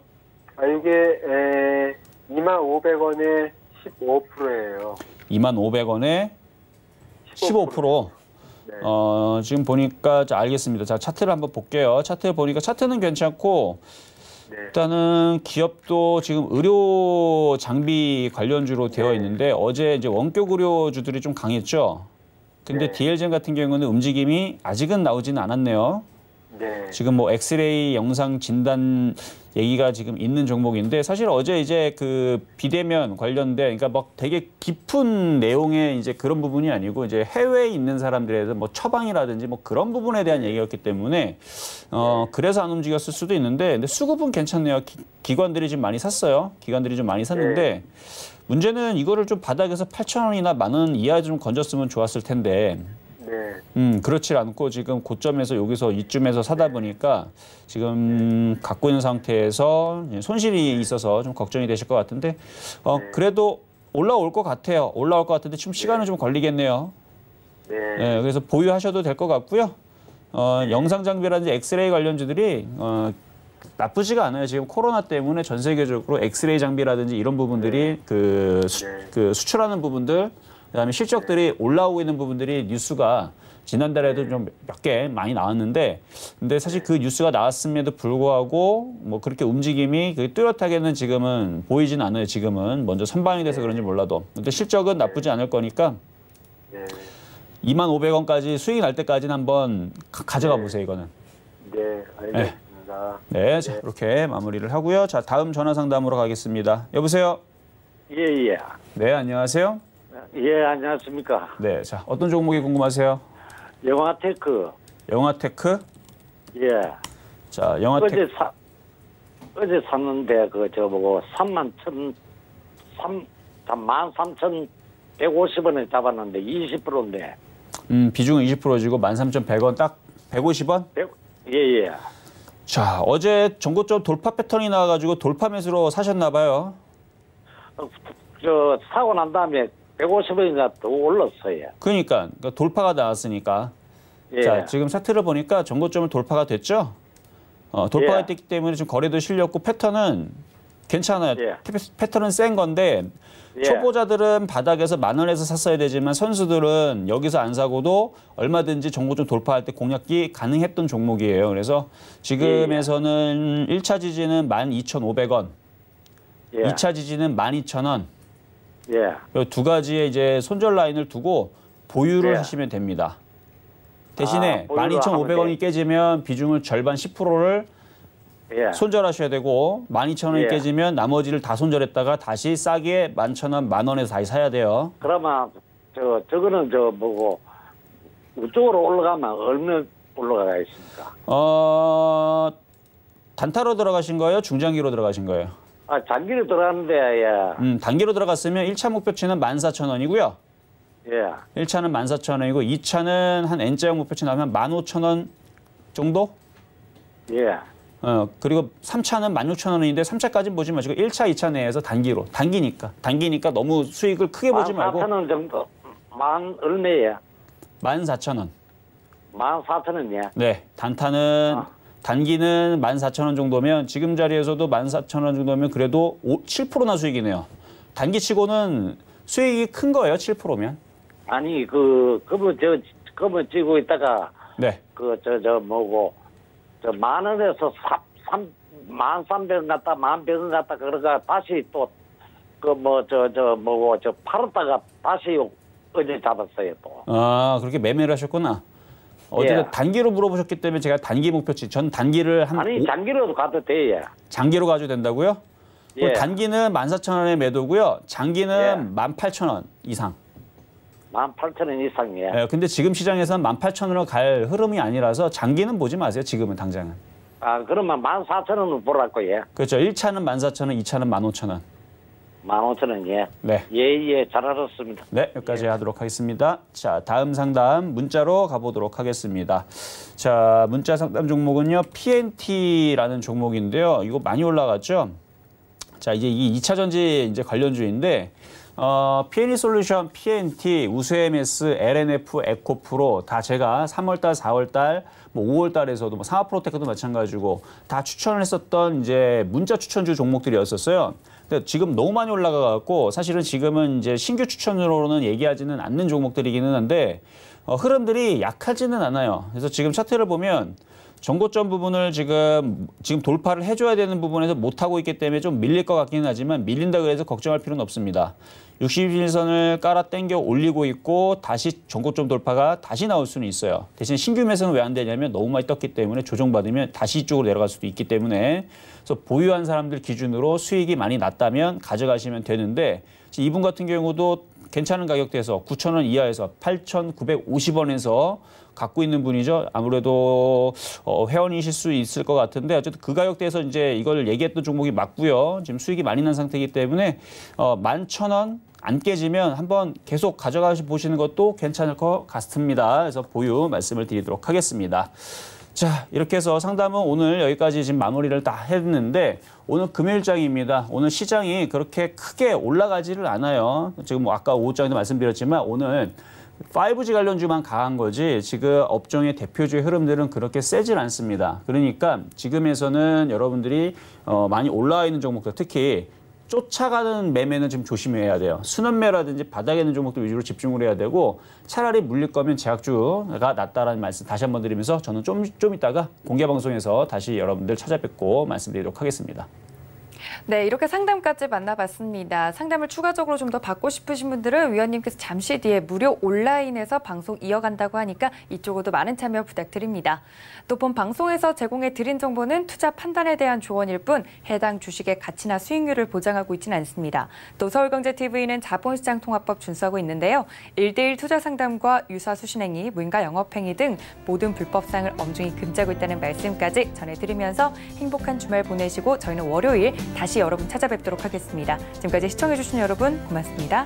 아, 이게 에, 2만 500원에 15%예요. 2만 500원에 15%. 15%. 어, 지금 보니까 자, 알겠습니다. 자, 차트를 한번 볼게요. 차트 를 보니까 차트는 괜찮고 네. 일단은 기업도 지금 의료 장비 관련주로 네. 되어 있는데 어제 이제 원격 의료주들이 좀 강했죠. 근데 네. DL젠 같은 경우는 움직임이 아직은 나오지는 않았네요. 네. 지금 뭐 엑스레이 영상 진단 얘기가 지금 있는 종목인데 사실 어제 이제 그 비대면 관련된 그러니까 막 되게 깊은 내용의 이제 그런 부분이 아니고 이제 해외에 있는 사람들에 대해서 뭐 처방이라든지 뭐 그런 부분에 대한 얘기였기 때문에 어 네. 그래서 안 움직였을 수도 있는데 근데 수급은 괜찮네요. 기, 관들이 좀 많이 샀어요. 기관들이 좀 많이 샀는데 네. 문제는 이거를 좀 바닥에서 8천 원이나 만원 이하 좀 건졌으면 좋았을 텐데 예. 음, 그렇지 않고 지금 고점에서 여기서 이쯤에서 사다 보니까 지금 갖고 있는 상태에서 손실이 있어서 좀 걱정이 되실 것 같은데 어, 예. 그래도 올라올 것 같아요. 올라올 것 같은데 지금 시간은 예. 좀 걸리겠네요. 네. 네 그래서 보유하셔도 될 것 같고요. 어, 영상 장비라든지 엑스레이 관련주들이 어, 나쁘지가 않아요. 지금 코로나 때문에 전 세계적으로 엑스레이 장비라든지 이런 부분들이 그, 수, 그 수출하는 부분들 그다음에 실적들이 올라오고 있는 부분들이 뉴스가 지난달에도 좀 몇 개 많이 나왔는데 근데 사실 그 뉴스가 나왔음에도 불구하고 뭐 그렇게 움직임이 그 뚜렷하게는 지금은 보이진 않아요. 지금은 먼저 선방이 돼서 그런지 몰라도 근데 실적은 나쁘지 않을 거니까 2만 500원까지 수익 이날 때까지는 한번 가져가 네. 보세요. 이거는. 네, 알겠습니다. 네, 네, 자, 이렇게 마무리를 하고요. 자, 다음 전화 상담으로 가겠습니다. 여보세요. 예, 예. 네, 안녕하세요. 예, 안녕하십니까. 네, 자 어떤 종목이 궁금하세요? 영화테크. 영화테크? 예. 자, 영화테크. 어제 사, 어제 샀는데 그 저보고 3만 천, 3, 3만 3천 150원에 잡았는데 20%인데. 음, 비중은 20%지고 13,100원 딱 150원? 예, 예. 자, 어제 전고점 돌파 패턴이 나와가지고 돌파 매수로 사셨나봐요. 어, 저 사고 난 다음에 150원이나 더 올랐어요. 그러니까, 그러니까 돌파가 나왔으니까. 예. 자, 지금 차트를 보니까 전고점을 돌파가 됐죠? 어, 돌파가 예. 됐기 때문에 지금 거래도 실렸고 패턴은 괜찮아요. 예. 패턴은 센 건데 예. 초보자들은 바닥에서 만 원에서 샀어야 되지만 선수들은 여기서 안 사고도 얼마든지 전고점 돌파할 때공략기 가능했던 종목이에요. 그래서 지금에서는 예, 예. 일차 지지는 만 이천오백 원 이차 지지는 만 이천 원 예. 두 가지의 이제 손절 라인을 두고 보유를 예. 하시면 됩니다. 대신에 아, 12,500원이 깨지면 비중을 절반 10%를 예. 손절하셔야 되고 12,000원이 예. 깨지면 나머지를 다 손절했다가 다시 싸게 11,000원, 만원에 다시 사야 돼요. 그러면 저, 저거는 저 뭐고 우쪽으로 올라가면 얼마 올라가 있습니까? 어... 단타로 들어가신 거예요? 중장기로 들어가신 거예요? 아, 단기로 들어갔는데, 예. 음, 단기로 들어갔으면 1차 목표치는 14,000원이고요. 예. 1차는 14,000원이고 2차는 한 N자형 목표치 나오면 15,000원 정도? 예. 어, 그리고 3차는 16,000원인데 3차까지는 보지 마시고 1차, 2차 내에서 단기로. 단기니까. 단기니까 너무 수익을 크게 보지 말고. 14,000원 정도. 만 얼마예요? 14,000원. 14,000원이야? 네. 단타는 어. 단기는 14,000원 정도면 지금 자리에서도 14,000원 정도면 그래도 5, 7%나 수익이네요. 단기치고는 수익이 큰 거예요, 7%면? 아니, 그, 그분, 저, 그분 찌고 있다가. 네. 그, 저, 저, 뭐고. 저, 만 원에서 삼, 삼, 만 삼백 원 갔다, 만 백원 갔다, 그러다가 다시 또, 그, 뭐, 저, 저, 뭐고, 저, 팔았다가 다시 어제 잡았어요, 또. 아, 그렇게 매매를 하셨구나. 어쨌든 예. 단기로 물어보셨기 때문에 제가 단기 목표치 전 단기를 한 아니 장기로도 가도 돼요. 예. 장기로 가도 된다고요? 예. 단기는 만 사천 원에 매도고요. 장기는 예. 만 팔천 원 이상. 만 팔천 원 이상이에요. 예. 예, 근데 지금 시장에서는 만 팔천 원으로 갈 흐름이 아니라서 장기는 보지 마세요. 지금은 당장은. 아, 그러면 만 사천 원은 보라고 예. 그렇죠. 일차는만 사천 원, 이차는만 오천 원. 만 오천 원이에요 네. 예예 예, 잘 알았습니다. 네 여기까지 예. 하도록 하겠습니다. 자 다음 상담 문자로 가보도록 하겠습니다. 자 문자 상담 종목은요 PNT라는 종목인데요. 이거 많이 올라갔죠. 자 이제 이 2차 전지 이제 관련주인데 어, PNE 솔루션, PNT, 우수MS, LNF, 에코프로 다 제가 3월달, 4월달, 뭐 5월달에서도 뭐 상하프로테크도 마찬가지고 다 추천을 했었던 이제 문자 추천주 종목들이었었어요. 근데 지금 너무 많이 올라가갖고 사실은 지금은 이제 신규 추천으로는 얘기하지는 않는 종목들이기는 한데 어, 흐름들이 약하지는 않아요. 그래서 지금 차트를 보면 정고점 부분을 지금 지금 돌파를 해줘야 되는 부분에서 못 하고 있기 때문에 좀 밀릴 것 같기는 하지만 밀린다 그래서 걱정할 필요는 없습니다. 60일선을 깔아 땡겨 올리고 있고 다시 전고점 돌파가 다시 나올 수는 있어요. 대신 신규 매수는 왜 안 되냐면 너무 많이 떴기 때문에 조정받으면 다시 이쪽으로 내려갈 수도 있기 때문에 그래서 보유한 사람들 기준으로 수익이 많이 났다면 가져가시면 되는데 이분 같은 경우도 괜찮은 가격대에서 9천원 이하에서 8,950원에서 갖고 있는 분이죠. 아무래도 어, 회원이실 수 있을 것 같은데 어쨌든 그 가격대에서 이제 이걸 얘기했던 종목이 맞고요. 지금 수익이 많이 난 상태이기 때문에 어, 11,000원 안 깨지면 한번 계속 가져가 보시는 것도 괜찮을 것 같습니다. 그래서 보유 말씀을 드리도록 하겠습니다. 자, 이렇게 해서 상담은 오늘 여기까지 지금 마무리를 다 했는데 오늘 금요일장입니다. 오늘 시장이 그렇게 크게 올라가지를 않아요. 지금 뭐 아까 오후장에도 말씀드렸지만 오늘 5G 관련주만 강한 거지 지금 업종의 대표주의 흐름들은 그렇게 세질 않습니다. 그러니까 지금에서는 여러분들이 어, 많이 올라와 있는 종목들 특히 쫓아가는 매매는 좀 조심해야 돼요. 순환매라든지 바닥에 있는 종목들 위주로 집중을 해야 되고 차라리 물릴 거면 제약주가 낫다라는 말씀 다시 한번 드리면서 저는 좀, 좀 이따가 공개 방송에서 다시 여러분들 찾아뵙고 말씀드리도록 하겠습니다. 네, 이렇게 상담까지 만나봤습니다. 상담을 추가적으로 좀 더 받고 싶으신 분들은 위원님께서 잠시 뒤에 무료 온라인에서 방송 이어간다고 하니까 이쪽으로도 많은 참여 부탁드립니다. 또 본 방송에서 제공해 드린 정보는 투자 판단에 대한 조언일 뿐 해당 주식의 가치나 수익률을 보장하고 있지는 않습니다. 또 서울경제TV는 자본시장 통합법 준수하고 있는데요. 일대일 투자 상담과 유사 수신행위, 무인가 영업행위 등 모든 불법 상을 엄중히 금지하고 있다는 말씀까지 전해드리면서 행복한 주말 보내시고 저희는 월요일 다시 다시 여러분 찾아뵙도록 하겠습니다. 지금까지 시청해주신 여러분 고맙습니다.